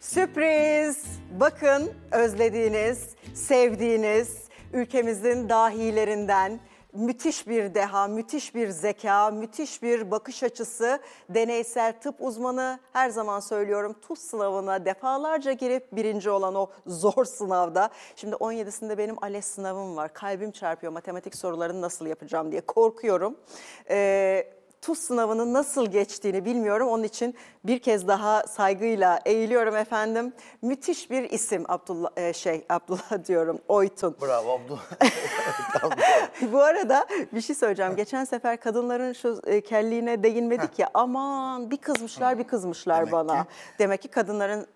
Sürpriz. Bakın özlediğiniz, sevdiğiniz ülkemizin dahilerinden müthiş bir deha, müthiş bir zeka, müthiş bir bakış açısı, deneysel tıp uzmanı her zaman söylüyorum tuz sınavına defalarca girip birinci olan o zor sınavda. Şimdi 17'sinde benim ALES sınavım var. Kalbim çarpıyor matematik sorularını nasıl yapacağım diye korkuyorum. Ee, TUS sınavının nasıl geçtiğini bilmiyorum. Onun için bir kez daha saygıyla eğiliyorum efendim. Müthiş bir isim Abdullah e, şey Abdullah diyorum Oytun. Bravo Abdullah. Bu arada bir şey söyleyeceğim. Geçen sefer kadınların şu e, kelliğine değinmedik ya. Aman bir kızmışlar bir kızmışlar Demek bana. Ki... Demek ki kadınların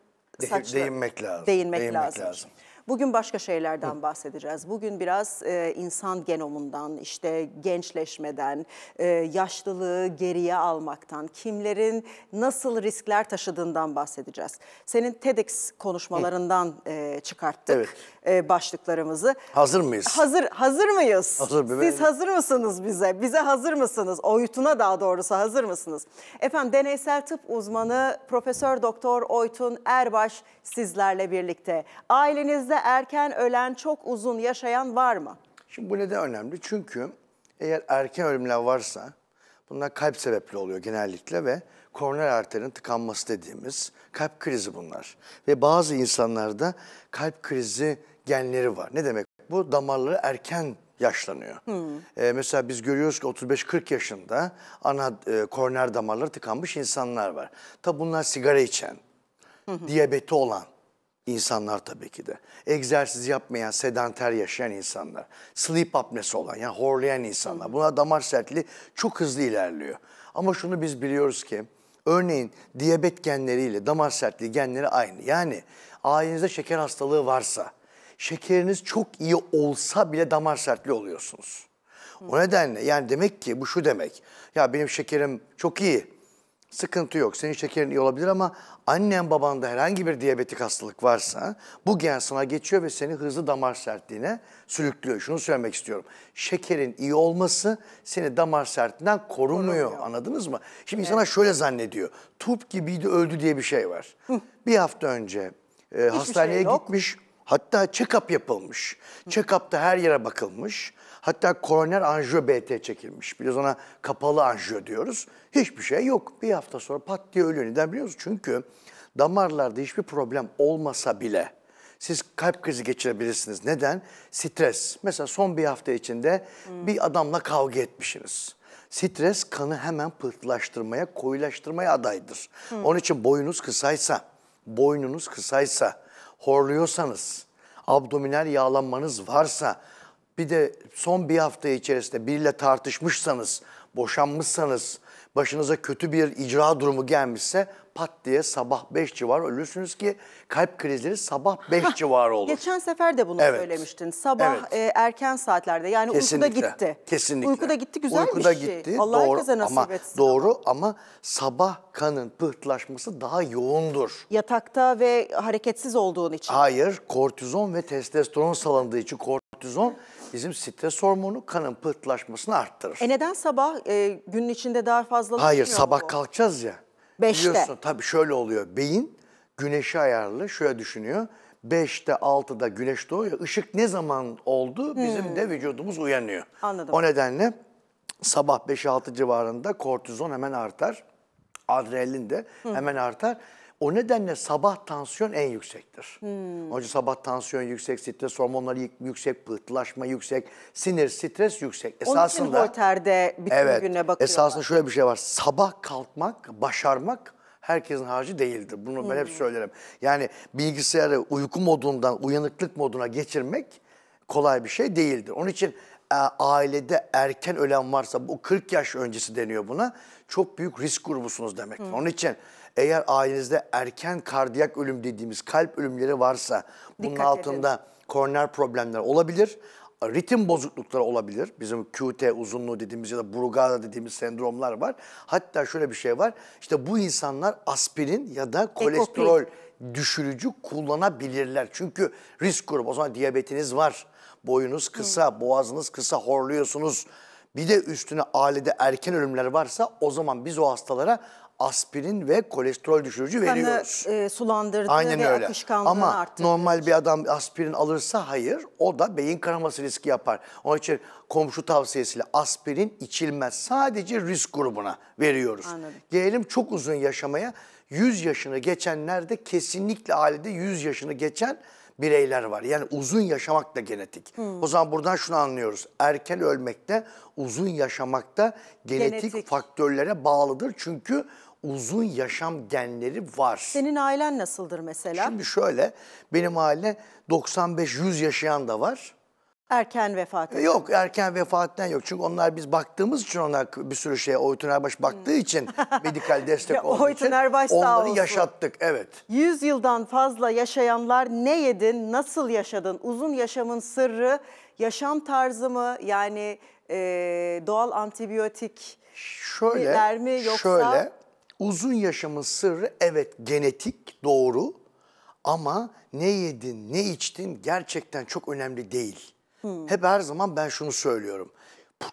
saçlı. Değinmek lazım. Değinmek, Değinmek lazım. lazım. Bugün başka şeylerden bahsedeceğiz. Bugün biraz e, insan genomundan, işte gençleşmeden, e, yaşlılığı geriye almaktan, kimlerin nasıl riskler taşıdığından bahsedeceğiz. Senin TEDx konuşmalarından e, çıkarttık evet. e, başlıklarımızı. Hazır mıyız? Hazır hazır mıyız? Hazır bebeğim. Siz hazır mısınız bize? Bize hazır mısınız? Oytuna daha doğrusu hazır mısınız? Efendim deneysel tıp uzmanı Profesör Doktor Oytun Erbaş sizlerle birlikte. Ailenizde Ülkemizde erken ölen, çok uzun yaşayan var mı? Şimdi bu neden önemli? Çünkü eğer erken ölümler varsa bunlar kalp sebepli oluyor genellikle ve koroner arterin tıkanması dediğimiz kalp krizi bunlar. Ve bazı insanlarda kalp krizi genleri var. Ne demek? Bu damarları erken yaşlanıyor. Hmm. Ee, mesela biz görüyoruz ki 35-40 yaşında ana e, koroner damarları tıkanmış insanlar var. Tabi bunlar sigara içen, hmm. diyabeti olan, insanlar tabii ki de. Egzersiz yapmayan, sedanter yaşayan insanlar. Sleep apnesi olan yani horlayan insanlar. Buna damar sertliği çok hızlı ilerliyor. Ama şunu biz biliyoruz ki örneğin diyabet genleriyle damar sertliği genleri aynı. Yani ailenizde şeker hastalığı varsa şekeriniz çok iyi olsa bile damar sertliği oluyorsunuz. O nedenle yani demek ki bu şu demek. Ya benim şekerim çok iyi sıkıntı yok. Senin şekerin iyi olabilir ama annen babanda herhangi bir diyabetik hastalık varsa bu gen sana geçiyor ve seni hızlı damar sertliğine sürüklüyor. Şunu söylemek istiyorum. Şekerin iyi olması seni damar sertliğinden korumuyor. korumuyor. Anladınız mı? Şimdi evet. insana şöyle zannediyor. Turp gibiydi öldü diye bir şey var. Hı. Bir hafta önce e, şey hastaneye şey gitmiş. Hatta check-up yapılmış. Check-up'ta her yere bakılmış. Hatta koroner anjiyo BT çekilmiş. Biz ona kapalı anjiyo diyoruz. Hiçbir şey yok. Bir hafta sonra pat diye ölüyor. Neden biliyor musun? Çünkü damarlarda hiçbir problem olmasa bile siz kalp krizi geçirebilirsiniz. Neden? Stres. Mesela son bir hafta içinde hmm. bir adamla kavga etmişsiniz. Stres kanı hemen pıhtılaştırmaya, koyulaştırmaya adaydır. Hmm. Onun için boyunuz kısaysa, boynunuz kısaysa, horluyorsanız, abdominal yağlanmanız varsa bir de son bir hafta içerisinde biriyle tartışmışsanız, boşanmışsanız, başınıza kötü bir icra durumu gelmişse pat diye sabah 5 civar ölürsünüz ki kalp krizleri sabah 5 civar olur. Geçen sefer de bunu evet. söylemiştin. Sabah evet. e, erken saatlerde yani Kesinlikle. uykuda gitti. Kesinlikle. Uykuda gitti güzel uykuda şey. Gitti, Allah doğru, herkese nasip ama, etsin. Doğru ama sabah kanın pıhtılaşması daha yoğundur. Yatakta ve hareketsiz olduğun için. Hayır kortizon ve testosteron salındığı için kortizon Bizim stres hormonu kanın pıhtılaşmasını arttırır. E neden sabah e, günün içinde daha fazla? Hayır sabah bu? kalkacağız ya. Beşte. Biliyorsun tabii şöyle oluyor. Beyin güneşi ayarlı şöyle düşünüyor. beşte altıda güneş doğuyor. Işık ne zaman oldu bizim hmm. de vücudumuz uyanıyor. Anladım. O nedenle sabah 5-6 civarında kortizon hemen artar. Adrenalin de hemen Hı. artar. O nedenle sabah tansiyon en yüksektir. Hmm. Onun sabah tansiyon yüksek, stres hormonları yüksek, pıhtılaşma yüksek, sinir, stres yüksek. Esasında, Onun için Voltaire'de bütün evet, güne bakıyorlar. Esasında şöyle bir şey var. Sabah kalkmak, başarmak herkesin harcı değildir. Bunu hmm. ben hep hmm. söylerim. Yani bilgisayarı uyku modundan uyanıklık moduna geçirmek kolay bir şey değildir. Onun için e, ailede erken ölen varsa bu 40 yaş öncesi deniyor buna. Çok büyük risk grubusunuz demek. Hmm. Onun için eğer ailenizde erken kardiyak ölüm dediğimiz kalp ölümleri varsa bunun Dikkat altında edin. koroner problemler olabilir. Ritim bozuklukları olabilir. Bizim QT uzunluğu dediğimiz ya da Brugada dediğimiz sendromlar var. Hatta şöyle bir şey var. İşte bu insanlar aspirin ya da kolesterol Ekopi. düşürücü kullanabilirler. Çünkü risk grubu. O zaman diyabetiniz var. Boyunuz kısa, Hı. boğazınız kısa, horluyorsunuz. Bir de üstüne ailede erken ölümler varsa o zaman biz o hastalara aspirin ve kolesterol düşürücü Kanı, veriyoruz. Kanı e, sulandırdı Aynen ve öyle. akışkanlığı Ama arttırdı. normal bir adam aspirin alırsa hayır o da beyin kanaması riski yapar. Onun için komşu tavsiyesiyle aspirin içilmez. Sadece risk grubuna veriyoruz. Anladım. Gelelim çok uzun yaşamaya. 100 yaşını geçenlerde kesinlikle ailede 100 yaşını geçen bireyler var. Yani uzun yaşamak da genetik. Hmm. O zaman buradan şunu anlıyoruz. Erken ölmek de uzun yaşamak da genetik, genetik faktörlere bağlıdır. Çünkü uzun yaşam genleri var. Senin ailen nasıldır mesela? Şimdi şöyle, benim aile 95-100 yaşayan da var. Erken vefat eden. Yok erken vefatten yok. Çünkü onlar biz baktığımız için onlar bir sürü şey, Oytun Erbaş baktığı için hmm. medikal destek ya, olduğu için Erbaş onları yaşattık. Evet. 100 yıldan fazla yaşayanlar ne yedin, nasıl yaşadın? Uzun yaşamın sırrı yaşam tarzı mı? Yani e, doğal antibiyotik Şöyle, mi yoksa şöyle, Uzun yaşamın sırrı evet genetik doğru ama ne yedin ne içtin gerçekten çok önemli değil. Hmm. Hep her zaman ben şunu söylüyorum.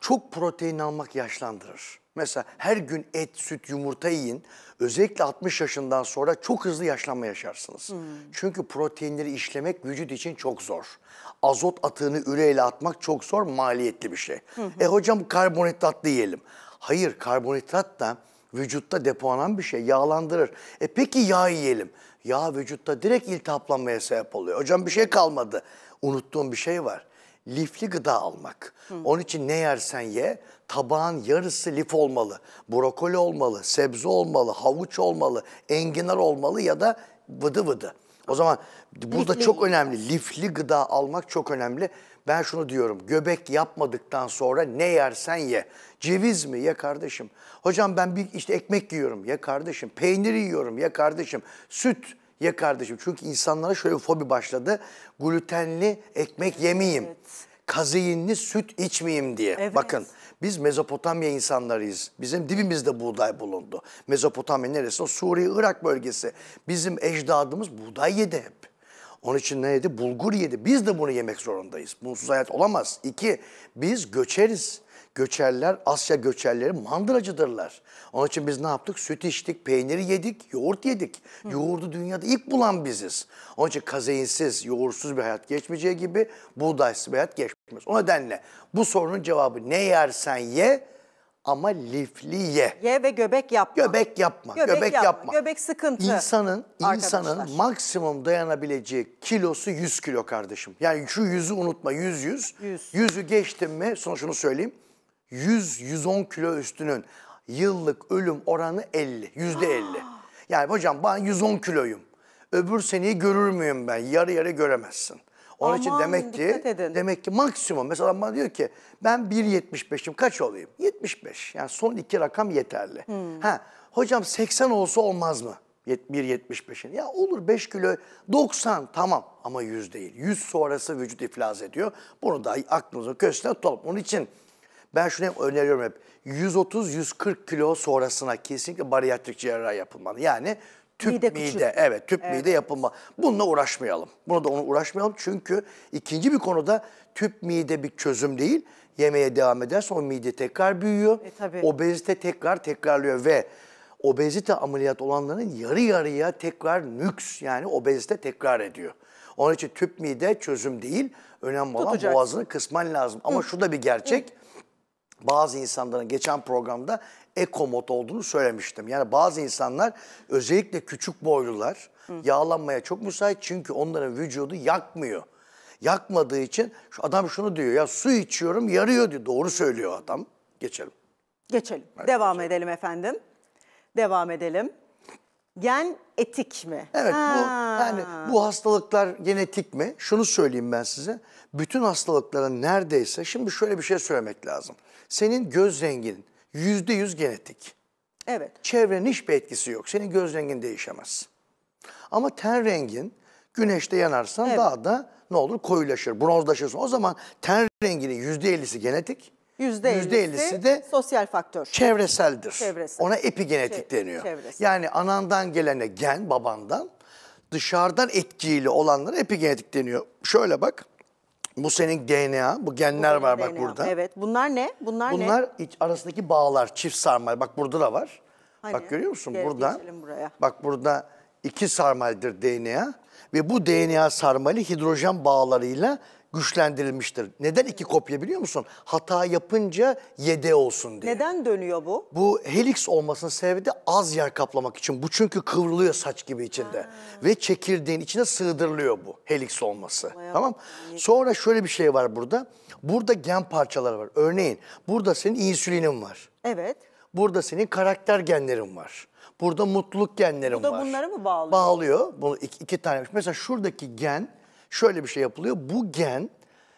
Çok protein almak yaşlandırır. Mesela her gün et, süt, yumurta yiyin. Özellikle 60 yaşından sonra çok hızlı yaşlanma yaşarsınız. Hmm. Çünkü proteinleri işlemek vücut için çok zor. Azot atığını üreyle atmak çok zor, maliyetli bir şey. Hmm. E hocam karbonhidratlı yiyelim. Hayır, karbonhidrat da Vücutta depolanan bir şey yağlandırır. E peki yağ yiyelim. Yağ vücutta direkt iltihaplanmaya sebep oluyor. Hocam bir şey kalmadı. Unuttuğum bir şey var. Lifli gıda almak. Hı. Onun için ne yersen ye tabağın yarısı lif olmalı. Brokoli olmalı, sebze olmalı, havuç olmalı, enginar olmalı ya da vıdı vıdı. O zaman burada lifli. çok önemli. Lifli gıda almak çok önemli. Ben şunu diyorum, göbek yapmadıktan sonra ne yersen ye. Ceviz mi? Ye kardeşim. Hocam ben bir işte ekmek yiyorum. Ye kardeşim. Peynir yiyorum. Ye kardeşim. Süt ye kardeşim. Çünkü insanlara şöyle bir fobi başladı. Glutenli ekmek yemeyeyim. Evet. Kazeinli süt içmeyeyim diye. Evet. Bakın biz Mezopotamya insanlarıyız. Bizim dibimizde buğday bulundu. Mezopotamya neresi? O Suriye, Irak bölgesi. Bizim ecdadımız buğday yedi hep. Onun için ne yedi? Bulgur yedi. Biz de bunu yemek zorundayız. Bunsuz hayat olamaz. İki, biz göçeriz. Göçerler, Asya göçerleri mandıracıdırlar. Onun için biz ne yaptık? Süt içtik, peyniri yedik, yoğurt yedik. Hı. Yoğurdu dünyada ilk bulan biziz. Onun için kazeinsiz, yoğursuz bir hayat geçmeyeceği gibi buğdaysız bir hayat geçmez. O nedenle bu sorunun cevabı ne yersen ye, ama lifli ye. Ye ve göbek yapma. Göbek yapma. Göbek, göbek yapma. yapma. Göbek sıkıntı. İnsanın arkadaşlar. insanın maksimum dayanabileceği kilosu 100 kilo kardeşim. Yani şu yüzü unutma 100 100. 100. Yüzü geçtim mi sonra şunu söyleyeyim. 100 110 kilo üstünün yıllık ölüm oranı 50. Yüzde 50. Yani hocam ben 110 kiloyum. Öbür seneyi görür müyüm ben? Yarı yarı göremezsin. Onun Aman, için demek ki edin. demek ki maksimum mesela bana diyor ki ben 1.75'im kaç olayım? 75. Yani son iki rakam yeterli. Hmm. Ha hocam 80 olsa olmaz mı? 1.75'in. Ya olur 5 kilo 90 tamam ama 100 değil. 100 sonrası vücut iflas ediyor. Bunu da aklınızın köşesine tutalım. Onun için ben şunu hep öneriyorum hep. 130-140 kilo sonrasına kesinlikle bariyatrik cerrahi yapılmalı. Yani tüp mide, mide evet tüp evet. mide yapılma. Bununla uğraşmayalım. Bunu da onu uğraşmayalım çünkü ikinci bir konuda tüp mide bir çözüm değil. Yemeye devam ederse o mide tekrar büyüyor. E, Obezite tekrar tekrarlıyor ve obezite ameliyat olanların yarı yarıya tekrar nüks yani obezite tekrar ediyor. Onun için tüp mide çözüm değil. Önemli olan Tutacaksın. boğazını kısman lazım. Ama Hı. şu da bir gerçek. Hı. Bazı insanların geçen programda ekomot olduğunu söylemiştim. Yani bazı insanlar özellikle küçük boylular Hı. yağlanmaya çok müsait çünkü onların vücudu yakmıyor. Yakmadığı için şu adam şunu diyor ya su içiyorum yarıyor diyor. Doğru söylüyor adam. Geçelim. Geçelim. Evet, Devam geçelim. edelim efendim. Devam edelim. Gen etik mi? Evet ha. bu yani bu hastalıklar genetik mi? Şunu söyleyeyim ben size. Bütün hastalıkların neredeyse şimdi şöyle bir şey söylemek lazım. Senin göz rengin, yüzde yüz genetik. Evet. Çevrenin hiçbir etkisi yok. Senin göz rengin değişemez. Ama ten rengin güneşte yanarsan evet. daha da ne olur koyulaşır, bronzlaşırsın. O zaman ten renginin yüzde %50'si genetik. yüzde %50'si de sosyal faktör. Çevreseldir. Çevresel. Ona epigenetik Çev deniyor. Çevresel. Yani anandan gelene gen, babandan dışarıdan etkiyle olanlara epigenetik deniyor. Şöyle bak. Bu senin DNA, bu genler var bak DNA. burada. Evet. Bunlar ne? Bunlar, Bunlar ne? Bunlar arasındaki bağlar, çift sarmal. Bak burada da var. Hani? Bak görüyor musun? Gel- burada. Bak burada iki sarmaldır DNA ve bu DNA sarmali hidrojen bağlarıyla güçlendirilmiştir. Neden iki kopya biliyor musun? Hata yapınca yede olsun diye. Neden dönüyor bu? Bu helix olmasının sebebi de az yer kaplamak için. Bu çünkü kıvrılıyor saç gibi içinde. Ha. Ve çekirdeğin içine sığdırılıyor bu helix olması. Bayağı tamam iyi. Sonra şöyle bir şey var burada. Burada gen parçaları var. Örneğin burada senin insülinin var. Evet. Burada senin karakter genlerin var. Burada mutluluk genlerin var. Bu da var. bunları mı bağlıyor? Bağlıyor. Bunu iki, iki tane. Mesela şuradaki gen Şöyle bir şey yapılıyor. Bu gen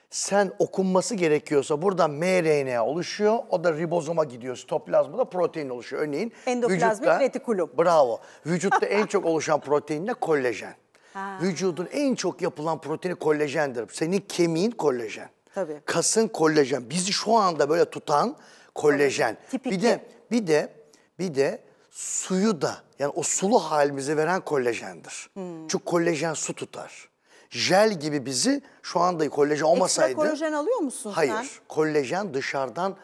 sen okunması gerekiyorsa burada mRNA oluşuyor. O da ribozoma gidiyor. Sitoplazmada protein oluşuyor. Örneğin endoplazmik vücutta, retikulum. Bravo. Vücutta en çok oluşan protein ne? Kollajen. Ha. Vücudun en çok yapılan proteini kollajendir. Senin kemiğin kollajen. Tabii. Kasın kollajen. Bizi şu anda böyle tutan kollajen. Tipik. Bir de bir de bir de suyu da yani o sulu halimizi veren kollajendir. Hmm. Çünkü kollajen su tutar jel gibi bizi şu anda kolajen olmasaydı... Ekstra kolajen alıyor musun hayır, sen? kolajen dışarıdan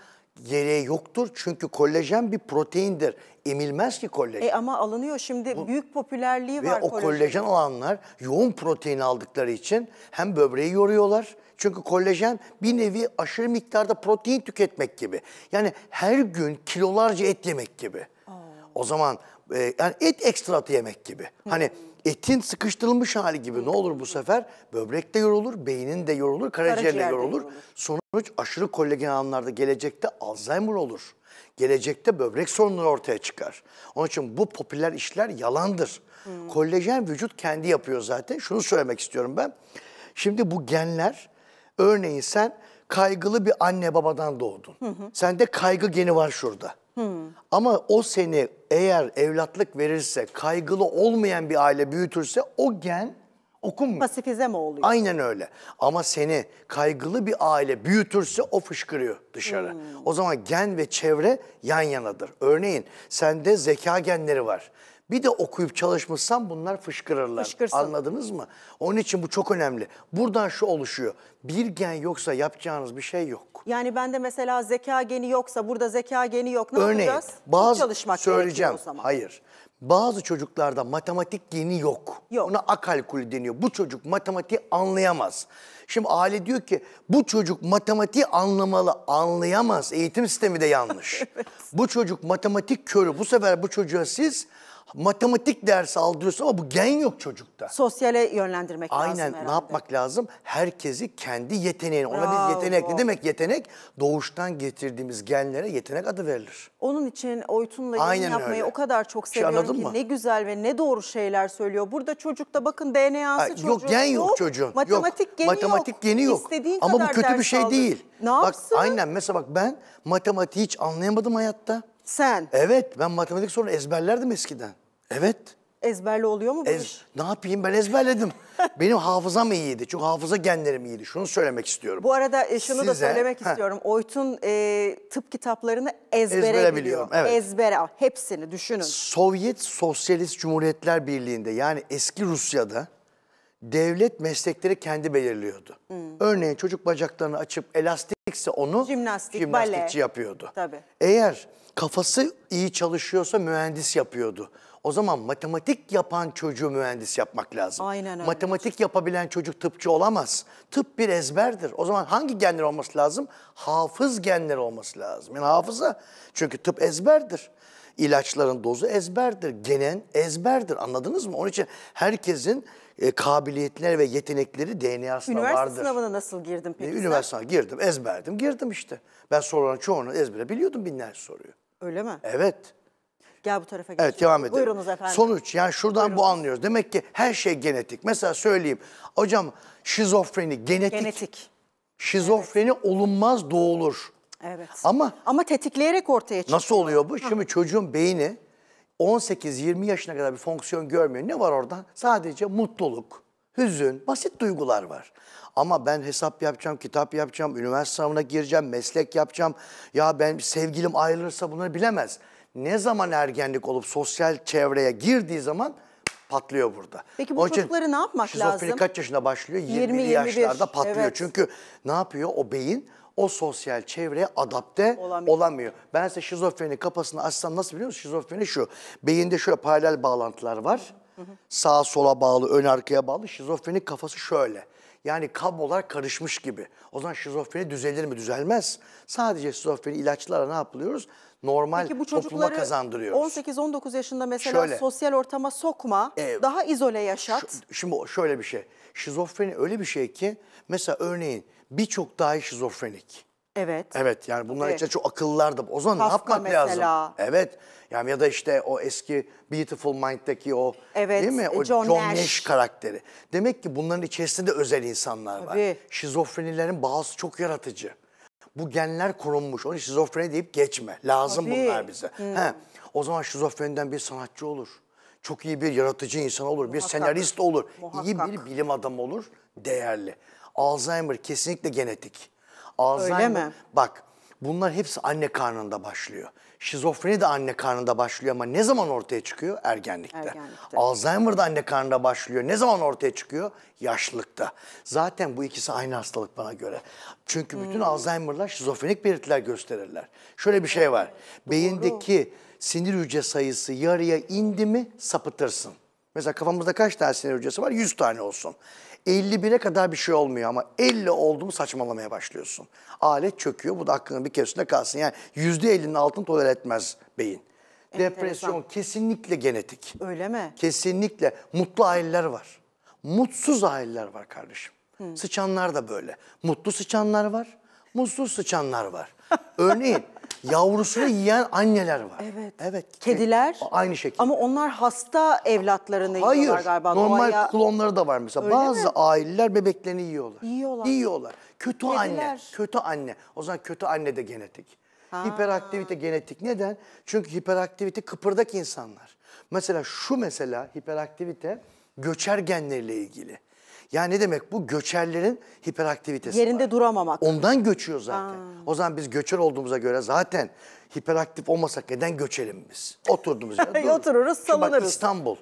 gereği yoktur. Çünkü kolajen bir proteindir. Emilmez ki kolajen. E ama alınıyor şimdi Bu, büyük popülerliği ve var o kolajen. alanlar yoğun protein aldıkları için hem böbreği yoruyorlar. Çünkü kolajen bir nevi aşırı miktarda protein tüketmek gibi. Yani her gün kilolarca et yemek gibi. Aa. O zaman e, yani et ekstratı yemek gibi. Hı. Hani hmm etin sıkıştırılmış hali gibi ne olur bu sefer? Böbrek de yorulur, beynin de yorulur, karaciğer de yorulur. Sonuç aşırı kolagen anlarda gelecekte Alzheimer olur. Gelecekte böbrek sorunları ortaya çıkar. Onun için bu popüler işler yalandır. Hmm. vücut kendi yapıyor zaten. Şunu söylemek istiyorum ben. Şimdi bu genler örneğin sen kaygılı bir anne babadan doğdun. Hı hı. Sende kaygı geni var şurada. Ama o seni eğer evlatlık verirse, kaygılı olmayan bir aile büyütürse o gen okunmuyor. Pasifize mi oluyor? Aynen öyle. Ama seni kaygılı bir aile büyütürse o fışkırıyor dışarı. Hmm. O zaman gen ve çevre yan yanadır. Örneğin sende zeka genleri var. Bir de okuyup çalışmışsan bunlar fışkırırlar. Fışkırsın. Anladınız mı? Onun için bu çok önemli. Buradan şu oluşuyor. Bir gen yoksa yapacağınız bir şey yok. Yani bende mesela zeka geni yoksa burada zeka geni yok ne Örneğin, yapacağız? Bazı, Hiç çalışmak söyleyeceğim. O zaman. Hayır. Bazı çocuklarda matematik geni yok. yok. Ona akalkul deniyor. Bu çocuk matematiği anlayamaz. Şimdi aile diyor ki bu çocuk matematiği anlamalı. Anlayamaz. Eğitim sistemi de yanlış. evet. Bu çocuk matematik körü. Bu sefer bu çocuğa siz matematik dersi aldırıyorsun ama bu gen yok çocukta. Sosyale yönlendirmek Aynen, lazım Aynen ne yapmak lazım? Herkesi kendi yeteneğine, ona biz yetenek ne demek yetenek? Doğuştan getirdiğimiz genlere yetenek adı verilir. Onun için Oytun'la yayın Aynen yapmayı öyle. o kadar çok şey, seviyorum şey ki mı? ne güzel ve ne doğru şeyler söylüyor. Burada çocukta bakın DNA'sı Ay, çocuğun yok. gen yok, yok çocuğun. Matematik yok. geni matematik yok. Geni yok. İstediğin ama kadar bu kötü bir şey aldır. değil. Ne bak, yapsın? Aynen mesela bak ben matematiği hiç anlayamadım hayatta. Sen? Evet ben matematik sorunu ezberlerdim eskiden. Evet. Ezberli oluyor mu bu Ez, iş? Ne yapayım ben ezberledim. Benim hafızam iyiydi. Çünkü hafıza genlerim iyiydi. Şunu söylemek istiyorum. Bu arada e, şunu Size, da söylemek heh. istiyorum. Oytun e, tıp kitaplarını ezbere, ezbere biliyor. Evet. Ezbere hepsini düşünün. Sovyet Sosyalist Cumhuriyetler Birliği'nde yani eski Rusya'da devlet meslekleri kendi belirliyordu. Hmm. Örneğin çocuk bacaklarını açıp elastikse onu Jimnastik, jimnastikçi bale. yapıyordu. Tabii. Eğer kafası iyi çalışıyorsa mühendis yapıyordu. O zaman matematik yapan çocuğu mühendis yapmak lazım. Aynen öyle. Matematik yapabilen çocuk tıpçı olamaz. Tıp bir ezberdir. O zaman hangi genler olması lazım? Hafız genler olması lazım. Yani hafıza. Çünkü tıp ezberdir. İlaçların dozu ezberdir. Genen ezberdir. Anladınız mı? Onun için herkesin e, kabiliyetleri ve yetenekleri DNA'sına vardır. Üniversite sınavına nasıl girdin peki? E, üniversite girdim, ezberdim, girdim işte. Ben soruların çoğunu ezbere biliyordum binlerce soruyu. Öyle mi? Evet. Gel bu tarafa geçelim. Evet devam edelim. Buyurunuz efendim. Sonuç yani şuradan Buyurun. bu anlıyoruz. Demek ki her şey genetik. Mesela söyleyeyim. Hocam şizofreni genetik. Genetik. Şizofreni evet. olunmaz doğulur. Evet. Ama ama tetikleyerek ortaya çıkıyor. Nasıl oluyor bu? Hı. Şimdi çocuğun beyni 18-20 yaşına kadar bir fonksiyon görmüyor. Ne var orada? Sadece mutluluk, hüzün, basit duygular var. Ama ben hesap yapacağım, kitap yapacağım, üniversite sınavına gireceğim, meslek yapacağım. Ya ben sevgilim ayrılırsa bunları bilemez. Ne zaman ergenlik olup sosyal çevreye girdiği zaman patlıyor burada. Peki bu Onun çocukları için, ne yapmak şizofreni lazım? Şizofreni kaç yaşında başlıyor? 20, 21, yaşlarda patlıyor. Evet. Çünkü ne yapıyor o beyin? O sosyal çevreye adapte olamıyor. olamıyor. Ben size şizofreni kafasını açsam nasıl biliyor musun? Şizofreni şu. Beyinde şöyle paralel bağlantılar var. Hı Sağa sola bağlı, ön arkaya bağlı. Şizofrenik kafası şöyle. Yani kablolar karışmış gibi. O zaman şizofreni düzelir mi? Düzelmez. Sadece şizofreni ilaçlara ne yapılıyoruz? Normal Peki bu topluma kazandırıyoruz. 18-19 yaşında mesela şöyle, sosyal ortama sokma, e, daha izole yaşat. Şimdi şöyle bir şey. Şizofreni öyle bir şey ki mesela örneğin birçok dahi şizofrenik Evet. Evet yani bunlar evet. için çok akıllardı. O zaman Kafka ne yapmak mesela. lazım? Evet. Yani ya da işte o eski Beautiful Mind'deki o evet. değil mi? O John, John Nash. Nash karakteri. Demek ki bunların içerisinde özel insanlar var. Tabii. Şizofrenilerin bazı çok yaratıcı. Bu genler korunmuş. Onu şizofreni deyip geçme. Lazım Tabii. bunlar bize. Hmm. He. O zaman şizofreniden bir sanatçı olur çok iyi bir yaratıcı insan olur, Muhakkak. bir senarist olur, Muhakkak. iyi bir bilim adamı olur, değerli. Alzheimer kesinlikle genetik. Alzheimer. Öyle mi? Bak bunlar hepsi anne karnında başlıyor. Şizofreni de anne karnında başlıyor ama ne zaman ortaya çıkıyor? Ergenlikte. Ergenlikte. Alzheimer da anne karnında başlıyor. Ne zaman ortaya çıkıyor? Yaşlılıkta. Zaten bu ikisi aynı hastalık bana göre. Çünkü bütün hmm. Alzheimer'lar şizofrenik belirtiler gösterirler. Şöyle bir şey var. Doğru. Beyindeki sinir hücre sayısı yarıya indi mi sapıtırsın. Mesela kafamızda kaç tane sinir hücresi var? 100 tane olsun. 51'e kadar bir şey olmuyor ama 50 oldu mu saçmalamaya başlıyorsun. Alet çöküyor. Bu da hakkının bir keresinde kalsın. Yani %50'nin altını tolere etmez beyin. Enteresan. Depresyon kesinlikle genetik. Öyle mi? Kesinlikle. Mutlu aileler var. Mutsuz aileler var kardeşim. Hı. Sıçanlar da böyle. Mutlu sıçanlar var, mutsuz sıçanlar var. Örneğin Yavrusunu yiyen anneler var. Evet. Evet. Kediler. E, aynı şekilde. Ama onlar hasta evlatlarını Hayır, yiyorlar galiba. normal Doğaya... klonları da var mesela. Öyle Bazı mi? aileler bebeklerini yiyorlar. Yiyorlar. Yiyorlar. Kötü Kediler. anne. Kötü anne. O zaman kötü anne de genetik. Ha. Hiperaktivite genetik. Neden? Çünkü hiperaktivite kıpırdak insanlar. Mesela şu mesela hiperaktivite göçer genlerle ilgili. Yani ne demek bu? Göçerlerin hiperaktivitesi Yerinde var. duramamak. Ondan göçüyor zaten. Aa. O zaman biz göçer olduğumuza göre zaten hiperaktif olmasak neden göçelim biz? Oturduğumuz yerde Otururuz, salınırız. İstanbul.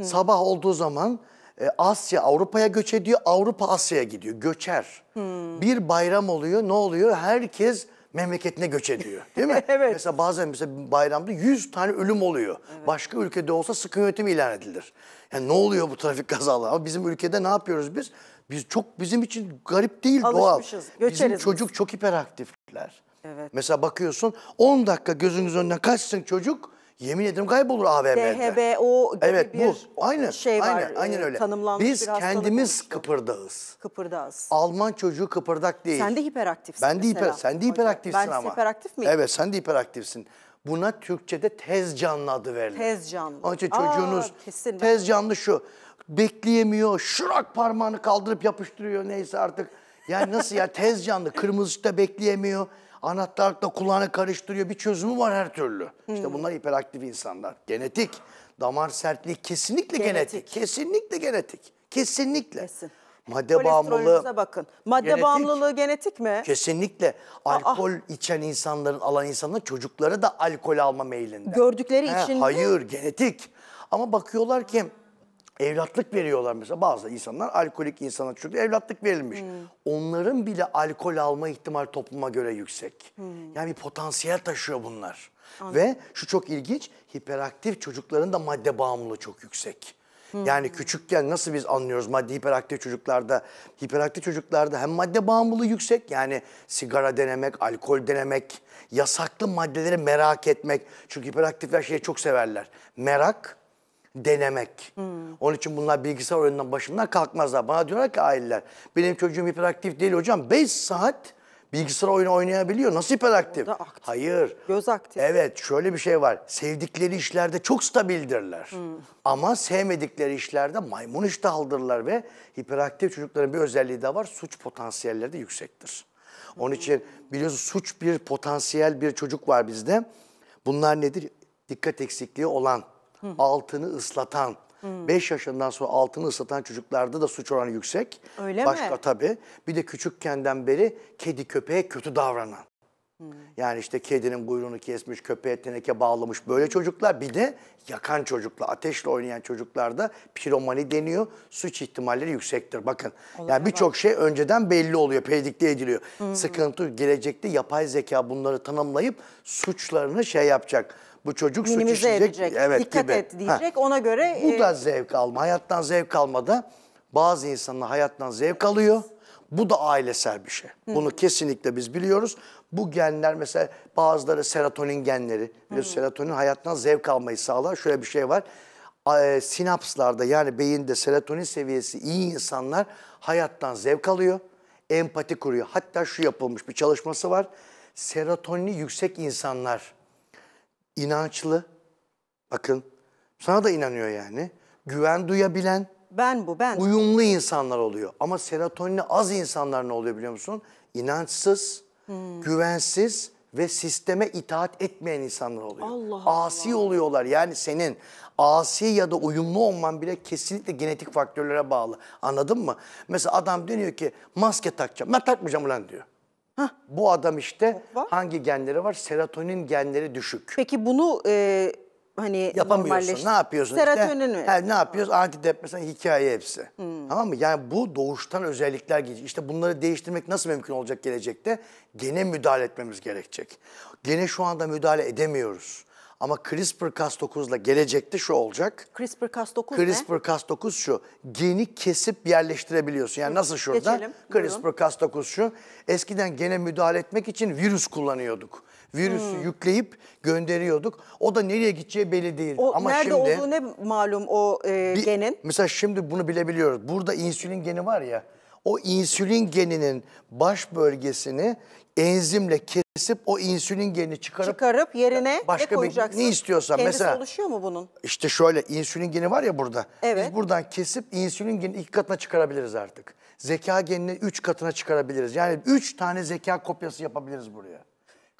Hı. Sabah olduğu zaman e, Asya Avrupa'ya göç ediyor, Avrupa Asya'ya gidiyor. Göçer. Hmm. Bir bayram oluyor, ne oluyor? Herkes memleketine göç ediyor. Değil mi? evet. Mesela bazen mesela bayramda 100 tane ölüm oluyor. Evet. Başka ülkede olsa sıkı yönetim ilan edilir. Yani ne oluyor bu trafik kazaları? Ama bizim ülkede ne yapıyoruz biz? Biz çok bizim için garip değil Alışmışız, doğal. Bizim çocuk biz. çok hiperaktifler. Evet. Mesela bakıyorsun 10 dakika gözünüz önüne kaçsın çocuk Yemin ederim kaybolur AVM'de. DHBO gibi evet, bir Aynı, şey var. Aynen, e, aynen öyle. Tanımlanmış Biz kendimiz kıpırdağız. Kıpırdağız. Alman çocuğu kıpırdak değil. Sen de hiperaktifsin ben de Hiper, sen de hiperaktifsin ben ama. Ben hiperaktif miyim? Evet sen de hiperaktifsin. Buna Türkçe'de tez canlı adı verilir. Tez canlı. Onun için çocuğunuz Aa, kesin. tez canlı şu. Bekleyemiyor, şurak parmağını kaldırıp yapıştırıyor neyse artık. Yani nasıl ya tez canlı, kırmızı ışıkta bekleyemiyor. Anahtarlıkla kulağını karıştırıyor. Bir çözümü var her türlü. Hmm. İşte bunlar hiperaktif insanlar. Genetik. Damar sertliği kesinlikle genetik. genetik. Kesinlikle genetik. Kesinlikle. Kesin. Madde bağımlılığı. bakın. Madde genetik. bağımlılığı genetik mi? Kesinlikle. Alkol Aa, içen insanların, alan insanların çocukları da alkol alma meylinde. Gördükleri He, için Hayır, mi? genetik. Ama bakıyorlar ki evlatlık veriyorlar mesela bazı insanlar alkolik insana çünkü evlatlık verilmiş. Hmm. Onların bile alkol alma ihtimal topluma göre yüksek. Hmm. Yani bir potansiyel taşıyor bunlar. Anladım. Ve şu çok ilginç hiperaktif çocukların da madde bağımlılığı çok yüksek. Yani hmm. küçükken nasıl biz anlıyoruz madde hiperaktif çocuklarda, hiperaktif çocuklarda hem madde bağımlılığı yüksek yani sigara denemek, alkol denemek, yasaklı maddeleri merak etmek. Çünkü hiperaktifler şeyi çok severler. Merak, denemek. Hmm. Onun için bunlar bilgisayar oyunundan başından kalkmazlar. Bana diyorlar ki aileler benim çocuğum hiperaktif değil hocam 5 saat bilgisayar oyunu oynayabiliyor. Nasıl hiperaktif? Aktif. Hayır. Göz aktif. Evet şöyle bir şey var. Sevdikleri işlerde çok stabildirler. Hmm. Ama sevmedikleri işlerde maymun iştahlıdırlar ve hiperaktif çocukların bir özelliği de var. Suç potansiyelleri de yüksektir. Onun hmm. için biliyorsunuz suç bir potansiyel bir çocuk var bizde. Bunlar nedir? Dikkat eksikliği olan Hı. altını ıslatan, Hmm. 5 yaşından sonra altını ıslatan çocuklarda da suç oranı yüksek. Öyle Başka, mi? tabii. Bir de küçükkenden beri kedi köpeğe kötü davranan. Yani işte kedinin kuyruğunu kesmiş, köpeğe teneke bağlamış böyle çocuklar. Bir de yakan çocukla, ateşle oynayan çocuklarda piromani deniyor. Suç ihtimalleri yüksektir. Bakın Olay yani birçok şey önceden belli oluyor, predikte ediliyor. Hmm. Sıkıntı gelecekte yapay zeka bunları tanımlayıp suçlarını şey yapacak bu çocuk Minimize suç işleyecek. evet, dikkat gibi. et diyecek ha. ona göre. Bu e... da zevk alma. Hayattan zevk almada bazı insanlar hayattan zevk alıyor. Bu da ailesel bir şey. Hı. Bunu kesinlikle biz biliyoruz. Bu genler mesela bazıları serotonin genleri. Hı. Serotonin hayattan zevk almayı sağlar. Şöyle bir şey var e, sinapslarda yani beyinde serotonin seviyesi iyi insanlar hayattan zevk alıyor, empati kuruyor. Hatta şu yapılmış bir çalışması var. Serotonini yüksek insanlar inançlı, bakın sana da inanıyor yani, güven duyabilen, ben bu ben. uyumlu insanlar oluyor. Ama serotonini az insanlar ne oluyor biliyor musun? İnançsız, hmm. güvensiz ve sisteme itaat etmeyen insanlar oluyor. Allah Allah. asi oluyorlar. Yani senin asi ya da uyumlu olman bile kesinlikle genetik faktörlere bağlı. Anladın mı? Mesela adam deniyor ki maske takacağım. Ben takmayacağım lan diyor. Hah. Bu adam işte var. hangi genleri var? Serotonin genleri düşük. Peki bunu e, hani yapamıyorsun. Ne yapıyorsun? Serotonin işte, mi? He, ne yapıyoruz? Antidepresan hikaye hepsi. Hmm. Tamam mı? Yani bu doğuştan özellikler geçiyor. İşte bunları değiştirmek nasıl mümkün olacak gelecekte? Gene müdahale etmemiz gerekecek. Gene şu anda müdahale edemiyoruz. Ama CRISPR-Cas9 ile gelecekte şu olacak. CRISPR-Cas9 ne? CRISPR-Cas9 şu. Geni kesip yerleştirebiliyorsun. Yani nasıl şurada? Geçelim, CRISPR-Cas9 şu. Eskiden gene müdahale etmek için virüs kullanıyorduk. Virüsü hmm. yükleyip gönderiyorduk. O da nereye gideceği belli değil. O, Ama nerede şimdi, olduğu ne malum o e, bir, genin? Mesela şimdi bunu bilebiliyoruz. Burada insülin geni var ya o insülin geninin baş bölgesini enzimle kesip o insülin genini çıkarıp Çıkarıp yerine başka ne Bir, ne istiyorsan Kendisi mesela. oluşuyor mu bunun? İşte şöyle insülin geni var ya burada. Evet. Biz buradan kesip insülin genini iki katına çıkarabiliriz artık. Zeka genini üç katına çıkarabiliriz. Yani üç tane zeka kopyası yapabiliriz buraya.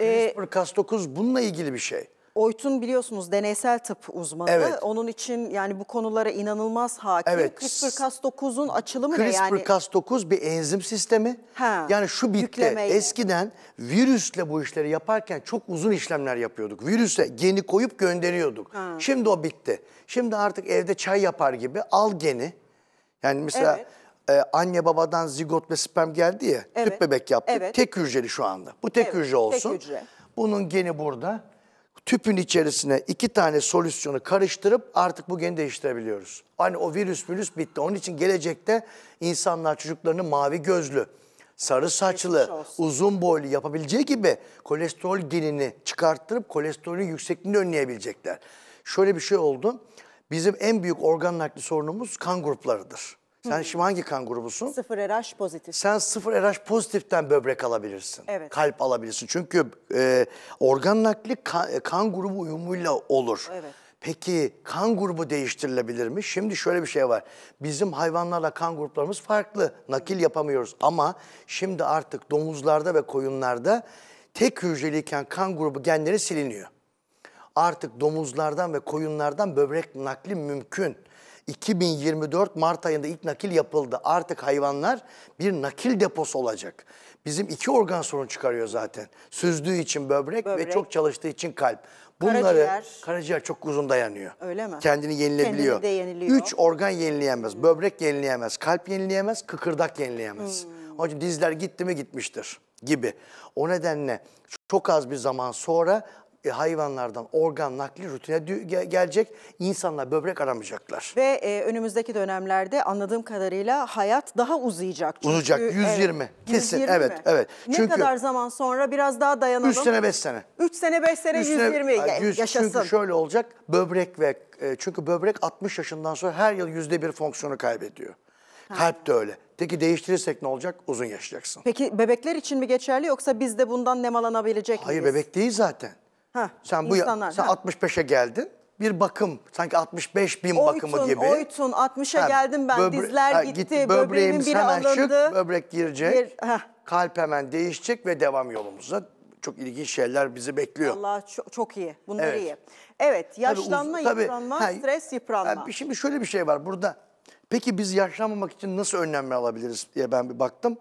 Ee, CRISPR-Cas9 bununla ilgili bir şey. Oytun biliyorsunuz deneysel tıp uzmanı. Evet. Onun için yani bu konulara inanılmaz hakim. Evet. CRISPR-Cas9'un açılımı CRISPR ne yani? CRISPR-Cas9 bir enzim sistemi. Ha, yani şu bitti. Eskiden virüsle bu işleri yaparken çok uzun işlemler yapıyorduk. Virüse geni koyup gönderiyorduk. Ha. Şimdi o bitti. Şimdi artık evde çay yapar gibi al geni. Yani mesela evet e, anne babadan zigot ve sperm geldi ya. Evet. Tüp bebek yaptık. Evet. Tek hücreli şu anda. Bu tek evet. hücre olsun. Tek hücre. Bunun geni burada tüpün içerisine iki tane solüsyonu karıştırıp artık bu geni değiştirebiliyoruz. Hani o virüs virüs bitti. Onun için gelecekte insanlar çocuklarını mavi gözlü, sarı saçlı, uzun boylu yapabileceği gibi kolesterol genini çıkarttırıp kolesterolün yüksekliğini önleyebilecekler. Şöyle bir şey oldu. Bizim en büyük organ nakli sorunumuz kan gruplarıdır. Sen şimdi hangi kan grubusun? Sıfır RH pozitif. Sen sıfır RH pozitiften böbrek alabilirsin. Evet. Kalp alabilirsin. Çünkü e, organ nakli kan, e, kan grubu uyumuyla olur. Evet. Peki kan grubu değiştirilebilir mi? Şimdi şöyle bir şey var. Bizim hayvanlarla kan gruplarımız farklı. Nakil yapamıyoruz ama şimdi artık domuzlarda ve koyunlarda tek hücreliyken kan grubu genleri siliniyor. Artık domuzlardan ve koyunlardan böbrek nakli mümkün. 2024 Mart ayında ilk nakil yapıldı. Artık hayvanlar bir nakil deposu olacak. Bizim iki organ sorun çıkarıyor zaten. Süzdüğü için böbrek, böbrek. ve çok çalıştığı için kalp. Bunları karaciğer. karaciğer çok uzun dayanıyor. Öyle mi? Kendini yenilebiliyor. Kendini de yeniliyor. Üç organ yenileyemez. Böbrek yenileyemez, kalp yenileyemez, kıkırdak yenileyemez. Hmm. Onun için dizler gitti mi gitmiştir gibi. O nedenle çok az bir zaman sonra e, hayvanlardan organ nakli rutine gelecek. İnsanlar böbrek aramayacaklar. Ve e, önümüzdeki dönemlerde anladığım kadarıyla hayat daha uzayacak. Çünkü, Uzayacak 120 evet, kesin 120 evet evet. Ne çünkü, kadar zaman sonra biraz daha dayanalım. 3 sene 5 sene. 3 sene 5 sene 120 100, yaşasın. Çünkü şöyle olacak böbrek ve e, çünkü böbrek 60 yaşından sonra her yıl %1 fonksiyonu kaybediyor. Ha. Kalp de öyle. Peki değiştirirsek ne olacak? Uzun yaşayacaksın. Peki bebekler için mi geçerli yoksa biz de bundan nemalanabilecek Hayır, miyiz? Hayır bebek değil zaten. Heh, sen bu insanlar, sen 65'e geldin. Bir bakım sanki 65 bin oytun, bakımı gibi. Oytun 60'a geldim ben böbre dizler gitti, gitti böbreğim biri hemen alındı. Şık, böbrek girecek. Bir, kalp hemen değişecek ve devam yolumuza çok ilginç şeyler bizi bekliyor. Allah çok, çok iyi. Bunları evet. iyi. Evet, yaşlanma, tabii, yıpranma, ha, stres, yıpranma. Yani şimdi şöyle bir şey var burada. Peki biz yaşlanmamak için nasıl önlemler alabiliriz diye ben bir baktım.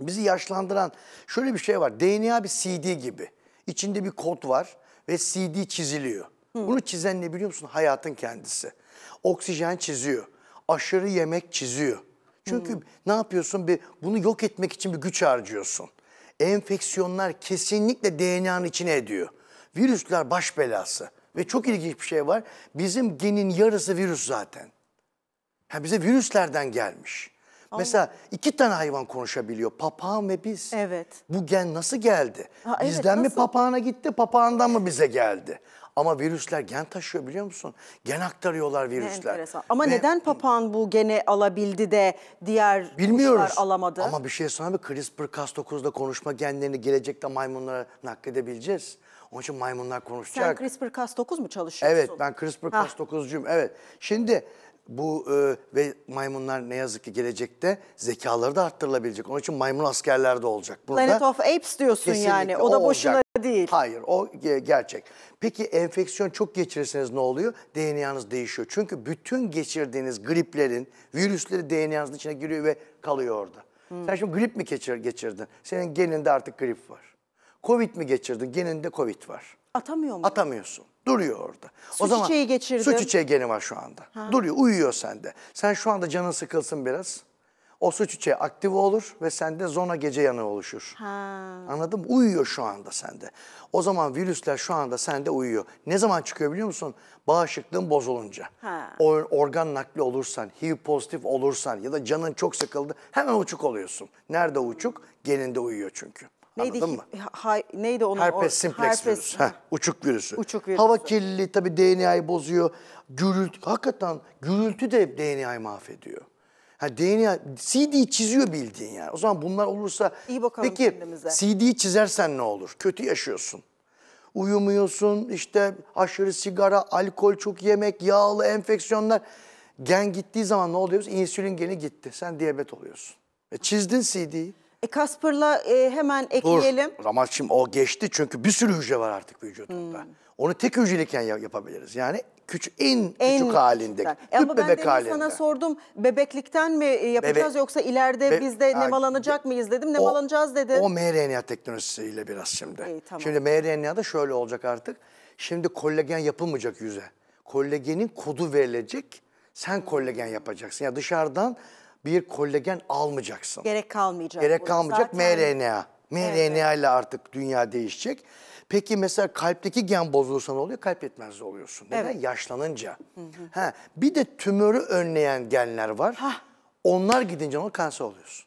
Bizi yaşlandıran şöyle bir şey var. DNA bir CD gibi. İçinde bir kod var ve CD çiziliyor. Hı. Bunu çizen ne biliyor musun? Hayatın kendisi. Oksijen çiziyor. Aşırı yemek çiziyor. Çünkü Hı. Hmm. ne yapıyorsun? Bir, bunu yok etmek için bir güç harcıyorsun. Enfeksiyonlar kesinlikle DNA'nın içine ediyor. Virüsler baş belası. Ve çok ilginç bir şey var. Bizim genin yarısı virüs zaten. Ha bize virüslerden gelmiş. Allah. Mesela iki tane hayvan konuşabiliyor. Papağan ve biz. Evet. Bu gen nasıl geldi? Ha, evet, Bizden nasıl? mi papağana gitti, papağandan mı bize geldi? Ama virüsler gen taşıyor biliyor musun? Gen aktarıyorlar virüsler. Ne enteresan. Ama Ve, neden papağan bu gene alabildi de diğer bilmiyoruz. alamadı? Ama bir şey sonra bir CRISPR-Cas9'da konuşma genlerini gelecekte maymunlara nakledebileceğiz. Onun için maymunlar konuşacak. Sen CRISPR-Cas9 mu çalışıyorsun? Evet ben CRISPR-Cas9'cuyum. Evet. Şimdi bu e, ve maymunlar ne yazık ki gelecekte zekaları da arttırılabilecek. Onun için maymun askerler de olacak. Burada Planet of Apes diyorsun yani. O da boşuna olacak. değil. Hayır o gerçek. Peki enfeksiyon çok geçirirseniz ne oluyor? DNA'nız değişiyor. Çünkü bütün geçirdiğiniz griplerin, virüsleri DNA'nızın içine giriyor ve kalıyor orada. Hmm. Sen şimdi grip mi geçir, geçirdin? Senin geninde artık grip var. Covid mi geçirdin? Geninde Covid var. Atamıyor musun? Atamıyorsun. Duruyor orada. Su o zaman çiçeği geçirdim. Su çiçeği geni var şu anda. Ha. Duruyor, uyuyor sende. Sen şu anda canın sıkılsın biraz. O su çiçeği aktif olur ve sende zona gece yanı oluşur. Ha. Anladın mı? Uyuyor şu anda sende. O zaman virüsler şu anda sende uyuyor. Ne zaman çıkıyor biliyor musun? Bağışıklığın bozulunca. Ha. Or organ nakli olursan, HIV pozitif olursan ya da canın çok sıkıldı hemen uçuk oluyorsun. Nerede uçuk? Geninde uyuyor çünkü. Neydi, Anladın mı? Ha, neydi onun? Herpes simplex herpes, virüsü. Heh, uçuk virüsü. Uçuk virüsü. Hava kirliliği tabii DNA'yı bozuyor. Gürültü, hakikaten gürültü de DNA'yı mahvediyor. Ha, DNA, CD çiziyor bildiğin yani. O zaman bunlar olursa... İyi bakalım Peki kendimize. CD çizersen ne olur? Kötü yaşıyorsun. Uyumuyorsun, işte aşırı sigara, alkol çok yemek, yağlı enfeksiyonlar. Gen gittiği zaman ne oluyoruz? İnsülin geni gitti. Sen diyabet oluyorsun. E, çizdin CD'yi. E Kasper'la e, hemen ekleyelim. Dur ama şimdi o geçti çünkü bir sürü hücre var artık vücudunda. Hmm. Onu tek hücreliken yapabiliriz. Yani küçük en, en küçük halinde. E ama ben bebek halinde. sana sordum bebeklikten mi yapacağız Bebe yoksa ileride Be biz de ha, nemalanacak mıyız dedim. Nemalanacağız dedi. O mRNA teknolojisiyle biraz şimdi. E, tamam. Şimdi mRNA'da şöyle olacak artık. Şimdi kollagen yapılmayacak yüze. Kollagenin kodu verilecek. Sen kollagen yapacaksın. Ya yani dışarıdan bir kollagen almayacaksın. Gerek kalmayacak. Gerek kalmayacak zaten... mRNA. mRNA evet. ile artık dünya değişecek. Peki mesela kalpteki gen bozulursa ne oluyor? Kalp yetmezliği oluyorsun. Neden? Evet. Yaşlanınca. Hı hı. Ha, bir de tümörü önleyen genler var. Hah. Onlar gidince ona kanser oluyorsun.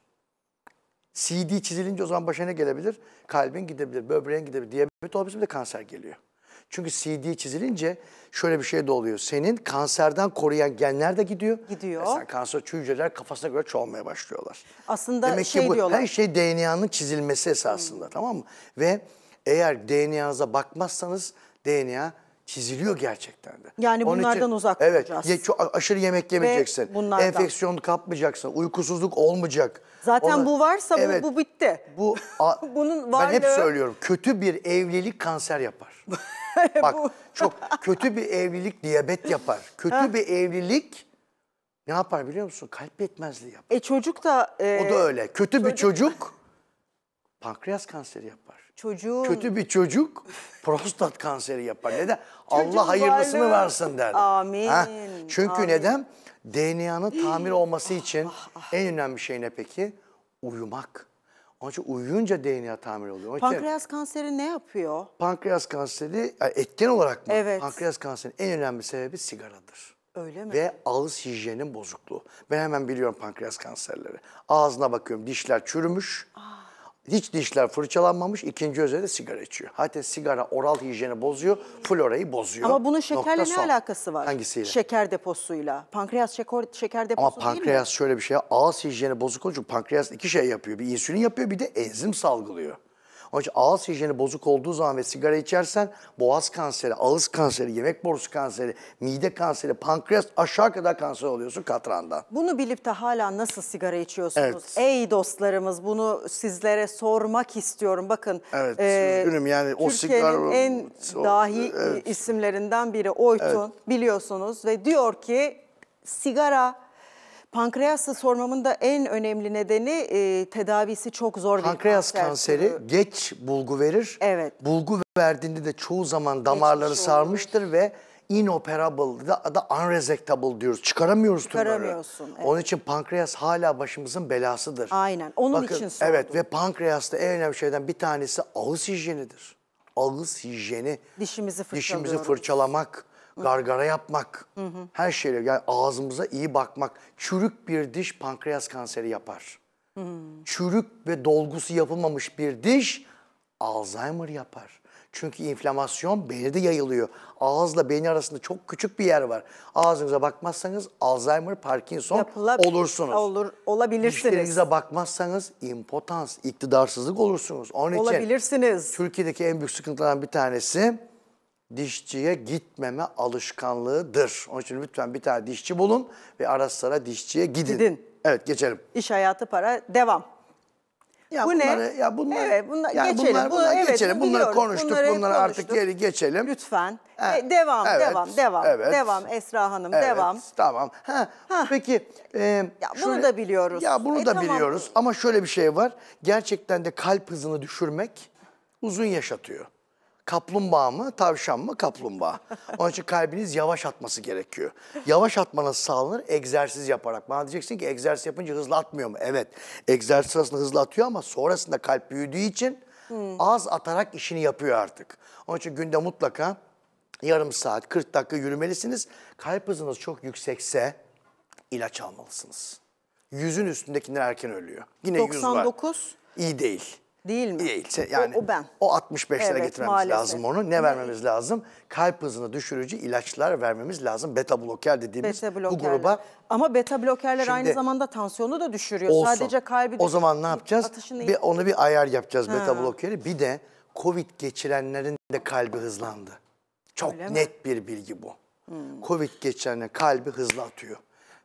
CD çizilince o zaman başına ne gelebilir? Kalbin gidebilir, böbreğin gidebilir, diyabet olabilir bir de kanser geliyor. Çünkü CD çizilince şöyle bir şey de oluyor. Senin kanserden koruyan genler de gidiyor. Gidiyor. Mesela kanser hücreler kafasına göre çoğalmaya başlıyorlar. Aslında Demek şey ki bu, diyorlar. Her şey DNA'nın çizilmesi esasında hmm. tamam mı? Ve eğer DNA'za bakmazsanız DNA çiziliyor gerçekten de. Yani Onun bunlardan için, uzak evet, duracağız. Evet, çok aşırı yemek yemeyeceksin. Bunlardan. Enfeksiyon kapmayacaksın, uykusuzluk olmayacak. Zaten Ona, bu varsa evet, bu, bu bitti. Bu a, bunun varlığı... Ben hep söylüyorum. Kötü bir evlilik kanser yapar. Bak çok kötü bir evlilik diyabet yapar. Kötü bir evlilik ne yapar biliyor musun? Kalp yetmezliği yapar. E çocuk da... E, o da öyle. Kötü çocuk... bir çocuk pankreas kanseri yapar çocuğun... Kötü bir çocuk prostat kanseri yapar. Neden? Allah hayırlısını varlığı. versin derdi. Amin. Ha? Çünkü Amin. neden? DNA'nın tamir olması için ah, ah, ah, en önemli şey ne peki? Uyumak. Onun için uyuyunca DNA tamir oluyor. Onun Pankreas için, kanseri ne yapıyor? Pankreas kanseri e, etken olarak mı? Evet. Pankreas kanserinin en önemli sebebi sigaradır. Öyle mi? Ve ağız hijyeninin bozukluğu. Ben hemen biliyorum pankreas kanserleri. Ağzına bakıyorum dişler çürümüş. Aa ah. Hiç dişler fırçalanmamış. İkinci özelliği sigara içiyor. Hatta sigara oral hijyeni bozuyor, florayı bozuyor. Ama bunun şekerle Nokta ne son. alakası var? Hangisiyle? Şeker deposuyla. Pankreas şeker, şeker deposu Ama değil pankreas mi? şöyle bir şey. Ağız hijyeni bozuk olunca pankreas iki şey yapıyor. Bir insülin yapıyor bir de enzim salgılıyor. Onun için ağız hijyeni bozuk olduğu zaman ve sigara içersen boğaz kanseri, ağız kanseri, yemek borusu kanseri, mide kanseri, pankreas aşağı kadar kanser oluyorsun katranda. Bunu bilip de hala nasıl sigara içiyorsunuz? Evet. Ey dostlarımız bunu sizlere sormak istiyorum. Bakın. Evet e, üzgünüm yani o sigara... en o, dahi evet. isimlerinden biri Oytun evet. biliyorsunuz ve diyor ki sigara Pankreaslı sormamın da en önemli nedeni e, tedavisi çok zor Pankreas bir kanser. kanseri türü. geç bulgu verir. Evet. Bulgu verdiğinde de çoğu zaman damarları Geçmiş sarmıştır olur. ve inoperable da, da unresectable diyoruz. Çıkaramıyoruz tümörü. Çıkaramıyorsun. Evet. Onun için pankreas hala başımızın belasıdır. Aynen. Onun Bakın, için sordum. Evet ve pankreasta en önemli şeyden bir tanesi ağız hijyenidir. Ağız hijyeni. Dişimizi fırçalıyoruz. Dişimizi fırçalamak gargara yapmak, hı hı. her şeyler yani ağzımıza iyi bakmak. Çürük bir diş pankreas kanseri yapar. Hı. Çürük ve dolgusu yapılmamış bir diş Alzheimer yapar. Çünkü inflamasyon beyni de yayılıyor. Ağızla beyni arasında çok küçük bir yer var. Ağzınıza bakmazsanız Alzheimer, Parkinson Yapılab olursunuz. Olur, olabilirsiniz. Dişlerinize bakmazsanız impotans, iktidarsızlık olursunuz. Onun için olabilirsiniz. Türkiye'deki en büyük sıkıntılardan bir tanesi dişçiye gitmeme alışkanlığıdır. Onun için lütfen bir tane dişçi bulun ve ara sıra dişçiye gidin. Gidin. Evet geçelim. İş hayatı para devam. Ya bu bunları, ne? Ya bunları, evet, bunlar, yani geçelim. Bunlar, bunlar, evet, geçelim. Bunları konuştuk. Bunları, bunları artık geri geçelim. Lütfen. Evet. E, devam, evet. devam, devam. Evet. Devam Esra Hanım, evet. devam. Tamam. Ha, ha. Peki. E, ya şöyle, bunu da biliyoruz. Ya bunu e, da tamam. biliyoruz. Ama şöyle bir şey var. Gerçekten de kalp hızını düşürmek uzun yaşatıyor. Kaplumbağa mı, tavşan mı, kaplumbağa. Onun için kalbiniz yavaş atması gerekiyor. Yavaş atmanız sağlanır egzersiz yaparak. Bana diyeceksin ki egzersiz yapınca hızlı atmıyor mu? Evet, egzersiz sırasında hızlı atıyor ama sonrasında kalp büyüdüğü için hmm. az atarak işini yapıyor artık. Onun için günde mutlaka yarım saat, 40 dakika yürümelisiniz. Kalp hızınız çok yüksekse ilaç almalısınız. Yüzün üstündekinden erken ölüyor. Yine 99. yüz var. 99. İyi değil. Değil mi? Değil. Şey, yani o, o ben. O 65'lere evet, getirmemiz maalesef. lazım onu. Ne vermemiz lazım? Kalp hızını düşürücü ilaçlar vermemiz lazım. Beta bloker dediğimiz beta blokerler. bu gruba. Ama beta blokerler Şimdi, aynı zamanda tansiyonu da düşürüyor. Olsun. Sadece kalbi O zaman ne yapacağız? Bir, onu bir ayar yapacağız ha. beta blokeri. Bir de Covid geçirenlerin de kalbi hızlandı. Çok Öyle net mi? bir bilgi bu. Hmm. Covid geçirenlerin kalbi hızlı atıyor.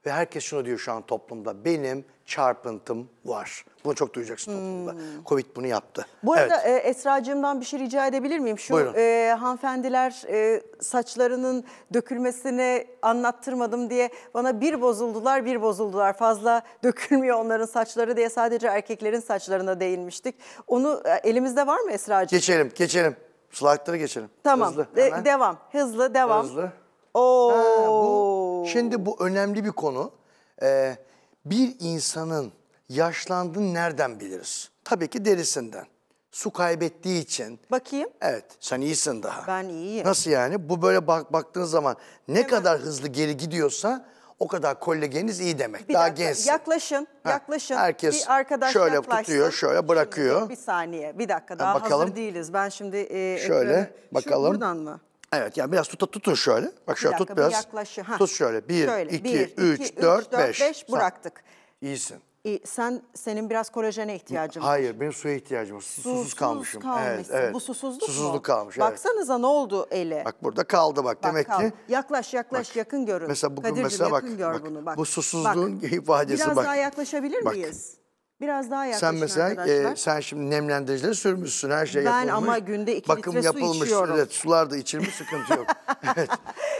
Ve herkes şunu diyor şu an toplumda. Benim çarpıntım var. Bunu çok duyacaksın toplumda. Hmm. Covid bunu yaptı. Bu arada evet. e, Esra'cığımdan bir şey rica edebilir miyim? Şu Buyurun. e, hanımefendiler e, saçlarının dökülmesini anlattırmadım diye bana bir bozuldular bir bozuldular. Fazla dökülmüyor onların saçları diye sadece erkeklerin saçlarına değinmiştik. Onu e, elimizde var mı Esra'cığım? Geçelim geçelim. Slaytları geçelim. Tamam Hızlı, hemen. devam hızlı devam. Hızlı. Oo. Ha, bu Şimdi bu önemli bir konu. Ee, bir insanın yaşlandığını nereden biliriz? Tabii ki derisinden. Su kaybettiği için. Bakayım. Evet sen iyisin daha. Ben iyiyim. Nasıl yani? Bu böyle bak baktığın zaman ne Hemen. kadar hızlı geri gidiyorsa o kadar kollageniniz iyi demek. Bir daha dakika, gençsin. Yaklaşın, ha, yaklaşın. Herkes bir arkadaş şöyle yaklaşsın. tutuyor, şöyle bırakıyor. Şimdi, bir saniye, bir dakika daha ha, bakalım. hazır değiliz. Ben şimdi... E, şöyle, e, bakalım. Şu, buradan mı? Evet yani biraz tut, tutun şöyle. Bak şöyle bir dakika, tut biraz. Bir yaklaşı, ha. Tut şöyle. 1, 2, 3, 4, 5. Bıraktık. İyisin. E, sen senin biraz kolajene ihtiyacın Hayır, var. Hayır, benim suya ihtiyacım var. Susuz, susuz kalmışım. Kalmışsın. Evet, evet. Bu susuzluk Susuzluk mu? kalmış. Evet. Baksanıza ne oldu ele? Bak burada kaldı bak. bak Demek kaldı. ki yaklaş yaklaş bak, yakın görün. Mesela bugün Kadir'cim, mesela bak, bak, gör bak, bunu, bak. Bu susuzluğun bak, ifadesi biraz bak. Biraz daha yaklaşabilir bak. miyiz? Biraz daha yaklaşın Sen mesela e, sen şimdi nemlendiricileri sürmüşsün her şey ben yapılmış. Ben ama günde iki Bakım litre yapılmış, su içiyorum. Evet sular da içilmiş sıkıntı yok. evet.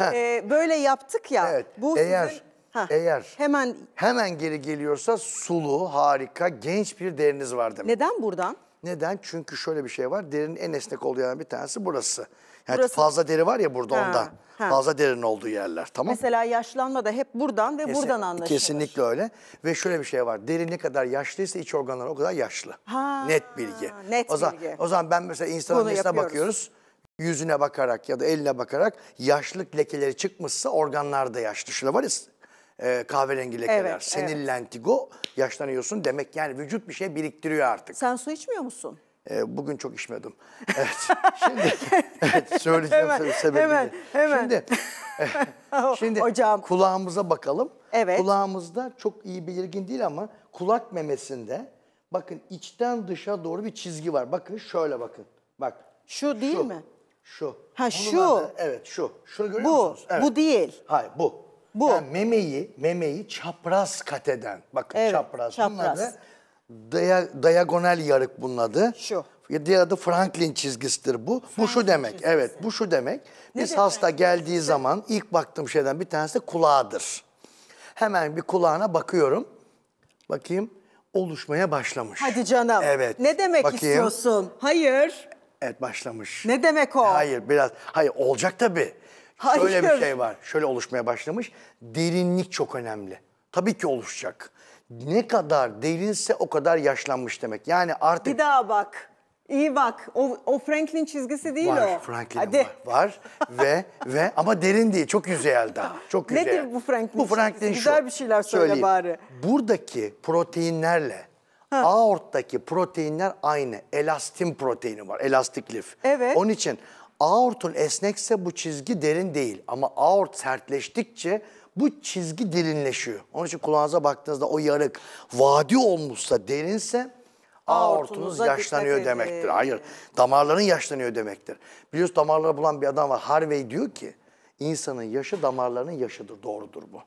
e, böyle yaptık ya. Evet. Bu eğer sizin... eğer hemen hemen geri geliyorsa sulu, harika, genç bir deriniz var demek. Neden buradan? Neden? Çünkü şöyle bir şey var. Derinin en esnek olduğu yerden bir tanesi burası. Yani burası... fazla deri var ya burada ha, onda. Ha. Fazla derin olduğu yerler. Tamam. Mesela yaşlanma da hep buradan ve Kesin, buradan anlaşılır. Kesinlikle öyle. Ve şöyle bir şey var. Deri ne kadar yaşlıysa iç organlar o kadar yaşlı. Ha, net bilgi. Net o zaman, bilgi. O zaman ben mesela insanın bakıyoruz yüzüne bakarak ya da eline bakarak yaşlılık lekeleri çıkmışsa organlarda yaşlı. Şöyle var ya e, kahverengi lekeler, evet, senil evet. lentigo yaşlanıyorsun demek yani vücut bir şey biriktiriyor artık. Sen su içmiyor musun? E, bugün çok içmedim. Evet. Şimdi evet, söyleyeceğim hemen, sebebini. Hemen, hemen. Şimdi, şimdi Hocam. kulağımıza bakalım. Evet. Kulağımızda çok iyi belirgin değil ama kulak memesinde bakın içten dışa doğru bir çizgi var. Bakın şöyle bakın. Bak. Şu değil şu, mi? Şu. Ha Bunu şu. Da, evet şu. Şunu görüyor bu, musunuz? Evet. Bu değil. Hayır bu. Bu. Yani memeyi, memeyi çapraz kat eden. Bakın evet, çapraz. çapraz. Bunun diagonal yarık bunun adı. Şu. Diğer adı Franklin çizgisidir bu. Franklin bu şu demek. Çizgisi. Evet bu şu demek. Biz demek? hasta geldiği çizgisi? zaman ilk baktığım şeyden bir tanesi kulağıdır. Hemen bir kulağına bakıyorum. Bakayım oluşmaya başlamış. Hadi canım. Evet. Ne demek Bakayım. istiyorsun? Hayır. Evet başlamış. Ne demek o? Hayır biraz. Hayır olacak tabii. Hayır. Şöyle bir şey var. Şöyle oluşmaya başlamış. Derinlik çok önemli. Tabii ki oluşacak. Ne kadar derinse o kadar yaşlanmış demek. Yani artık... Bir daha bak. İyi bak. O, o Franklin çizgisi değil var, o. Franklin Hadi. var. Var. ve ve ama derin değil. Çok yüzeyel daha. Çok yüzeyel. Nedir bu Franklin? Bu Franklin çizgisi? şu. Güzel bir şeyler söyle söyleyeyim. bari. Buradaki proteinlerle Aorttaki proteinler aynı. Elastin proteini var. Elastik lif. Evet. Onun için Aortun esnekse bu çizgi derin değil ama aort sertleştikçe bu çizgi derinleşiyor. Onun için kulağınıza baktığınızda o yarık vadi olmuşsa derinse aortunuz yaşlanıyor demektir. Hayır damarların yaşlanıyor demektir. Biliyorsun damarları bulan bir adam var Harvey diyor ki insanın yaşı damarlarının yaşıdır doğrudur bu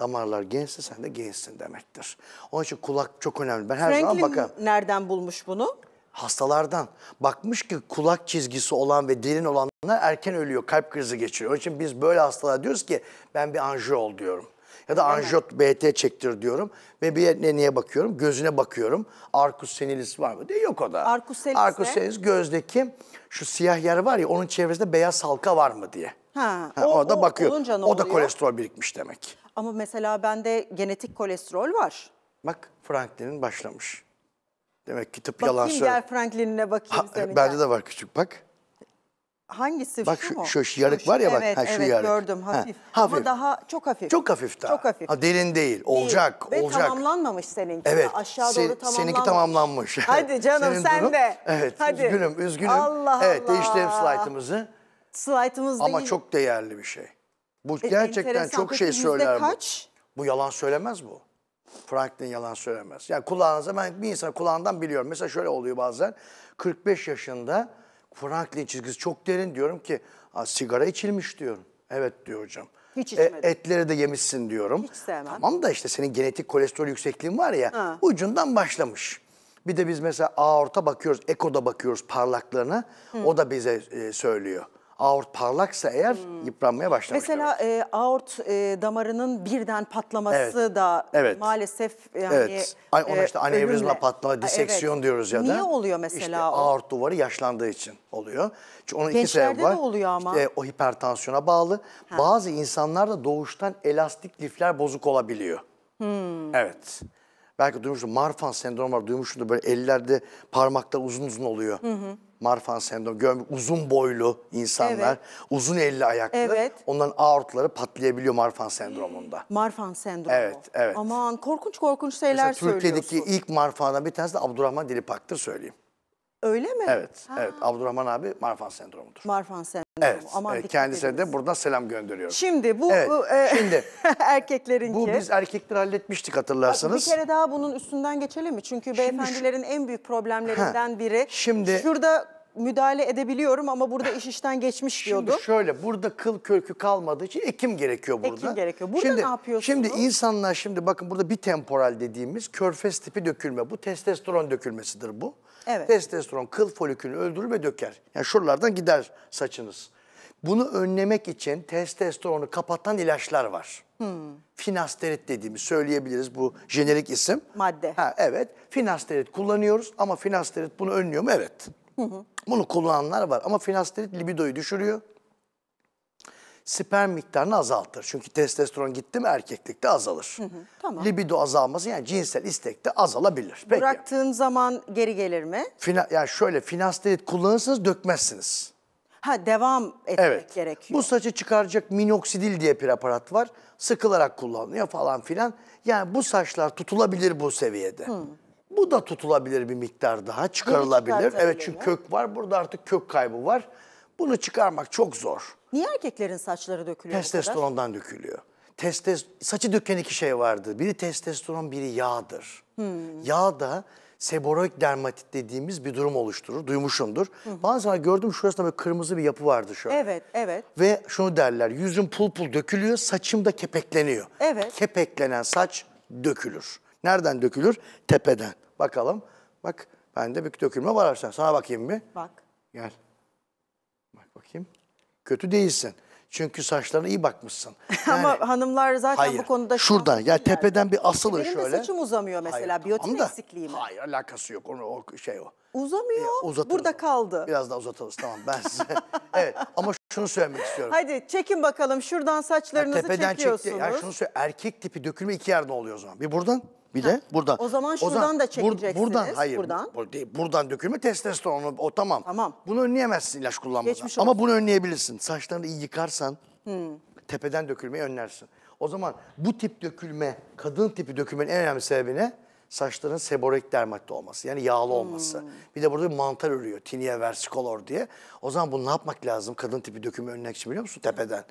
damarlar gençse sen de gençsin demektir. Onun için kulak çok önemli. Ben her Franklin zaman bakarım. nereden bulmuş bunu? hastalardan. Bakmış ki kulak çizgisi olan ve derin olanlar erken ölüyor, kalp krizi geçiriyor. Onun için biz böyle hastalara diyoruz ki ben bir anjiyo ol diyorum. Ya da anjiyot BT çektir diyorum ve bir ne niye bakıyorum? Gözüne bakıyorum. Arkus senilis var mı? Diye yok o da. Arkus senilis Arkus senilis gözdeki şu siyah yer var ya onun çevresinde beyaz halka var mı diye. Ha, ha, o, o da bakıyor. O da kolesterol birikmiş demek. Ama mesela bende genetik kolesterol var. Bak Franklin'in başlamış. Demek ki tıp yalan söylüyor. Bakayım Franklin'ine bakayım ha, senin. Bende de var küçük bak. Hangisi bak, şu mu? Bak şu, şu yarık var ya bak. Evet, ha, şu evet yarık. gördüm hafif. Ha, hafif. Ama daha çok hafif. Çok hafif daha. Çok hafif. Ha, derin değil. Olacak, değil. olacak. Ve tamamlanmamış seninki. Evet. Aşağı Se doğru tamamlanmış. Seninki tamamlanmış. Hadi canım Senin sen durum, de. Evet Hadi. üzgünüm üzgünüm. Allah Allah. Evet değiştirelim slaytımızı. Slaytımızda Ama değil. çok değerli bir şey. Bu e, gerçekten çok şey söyler kaç? bu. Bu yalan söylemez bu. Franklin yalan söylemez. Yani kulağınıza ben bir insan kulağından biliyorum. Mesela şöyle oluyor bazen. 45 yaşında Franklin çizgisi çok derin diyorum ki sigara içilmiş diyorum. Evet diyor hocam. Hiç e, içmedim. E, etleri de yemişsin diyorum. Hiç sevmem. Tamam da işte senin genetik kolesterol yüksekliğin var ya ha. ucundan başlamış. Bir de biz mesela aorta bakıyoruz, ekoda bakıyoruz parlaklığına. Hı. O da bize e, söylüyor aort parlaksa eğer hmm. yıpranmaya başlamış. Mesela e, aort e, damarının birden patlaması evet. da evet. maalesef yani evet. E, Ay, ona işte anevrizma patlama, diseksiyon evet. diyoruz ya da. Niye oluyor mesela işte, o? aort duvarı yaşlandığı için oluyor. Çünkü onun Gençlerde iki sebebi var. de oluyor ama. İşte, o hipertansiyona bağlı. Ha. Bazı da doğuştan elastik lifler bozuk olabiliyor. Hmm. Evet. Belki duymuşsun Marfan sendromu var duymuşsun da böyle ellerde parmakta uzun uzun oluyor. Hı hı. Marfan sendromu görmek uzun boylu insanlar, evet. uzun elli ayaklı. Evet. Onların aortları patlayabiliyor Marfan sendromunda. Marfan sendromu. Evet, evet. Aman korkunç korkunç şeyler Mesela Türkiye'deki söylüyorsun. Türkiye'deki ilk Marfan'dan bir tanesi de Abdurrahman Dilipak'tır söyleyeyim. Öyle mi? Evet, ha. evet. Abdurrahman abi Marfan sendromudur. Marfan sendromu. Evet, Aman evet kendisine ediniz. de buradan selam gönderiyorum. Şimdi bu, evet, bu e, şimdi, erkeklerinki. Bu biz erkekler halletmiştik hatırlarsanız. Bir kere daha bunun üstünden geçelim mi? Çünkü şimdi, beyefendilerin en büyük problemlerinden ha, biri. Şimdi. Şurada müdahale edebiliyorum ama burada iş işten geçmiş diyordu. Şimdi şöyle burada kıl kökü kalmadığı için ekim gerekiyor burada. Ekim gerekiyor. Burada şimdi, ne yapıyorsunuz? Şimdi insanlar şimdi bakın burada bir temporal dediğimiz körfez tipi dökülme. Bu testosteron dökülmesidir bu. Evet. Testosteron kıl folikülünü öldürür ve döker. Yani şuralardan gider saçınız. Bunu önlemek için testosteronu kapatan ilaçlar var. Hmm. Finasterit dediğimiz söyleyebiliriz bu jenerik isim. Madde. Ha, evet. Finasterit kullanıyoruz ama finasterit bunu önlüyor mu? Evet. Bunu kullananlar var ama finasterid libidoyu düşürüyor. Sperm miktarını azaltır. Çünkü testosteron gitti mi erkeklikte azalır. Hı hı, tamam. Libido azalması yani cinsel istekte azalabilir. Peki. Bıraktığın zaman geri gelir mi? Fina, yani şöyle finasterid kullanırsanız dökmezsiniz. Ha devam etmek evet. gerekiyor. Bu saçı çıkaracak minoksidil diye preparat var. Sıkılarak kullanılıyor falan filan. Yani bu saçlar tutulabilir bu seviyede. Hı. Bu da tutulabilir bir miktar daha, çıkarılabilir. Evet çünkü kök var, burada artık kök kaybı var. Bunu çıkarmak çok zor. Niye erkeklerin saçları dökülüyor Testosterondan dökülüyor. Testes, saçı döken iki şey vardı. Biri testosteron, biri yağdır. Hmm. Yağ da seboroid dermatit dediğimiz bir durum oluşturur. Duymuşumdur. Hı hı. Bazen gördüm şurasında böyle kırmızı bir yapı vardı şu an. Evet, evet. Ve şunu derler, yüzüm pul pul dökülüyor, saçım da kepekleniyor. Evet. Kepeklenen saç dökülür. Nereden dökülür? Tepeden. Bakalım. Bak bende bir dökülme var arkadaşlar. Sana bakayım bir. Bak. Gel. Bak bakayım. Kötü değilsin. Çünkü saçlarına iyi bakmışsın. Yani, Ama hanımlar zaten hayır, bu konuda... Hayır. Şuradan ya yani tepeden bir asılın Benim şöyle. Benim de saçım uzamıyor mesela. Hayır, Biyotin da, eksikliği mi? Hayır alakası yok. Onu, o şey o. Uzamıyor. Ya, uzatırız. Burada kaldı. Biraz daha uzatırız tamam ben size. evet ama şunu söylemek istiyorum. Hadi çekin bakalım şuradan saçlarınızı ya, tepeden çekiyorsunuz. Çekti, ya şunu söyle erkek tipi dökülme iki yerde oluyor o zaman. Bir buradan. Bir de burada. O zaman şuradan da çekeceksiniz, buradan, hayır. buradan. bu- değil, buradan dökülme testosteronu o tamam. Tamam. Bunu önleyemezsin ilaç kullanmadan. Geçmiş Ama olsun. bunu önleyebilirsin. Saçlarını iyi yıkarsan hmm. tepeden dökülmeyi önlersin. O zaman bu tip dökülme, kadın tipi dökülmenin en önemli sebebi ne? Saçların seborik dermatta olması. Yani yağlı olması. Hmm. Bir de burada bir mantar örüyor. Tinea versicolor diye. O zaman bunu ne yapmak lazım? Kadın tipi dökülme önlemek için biliyor musun? Tepeden.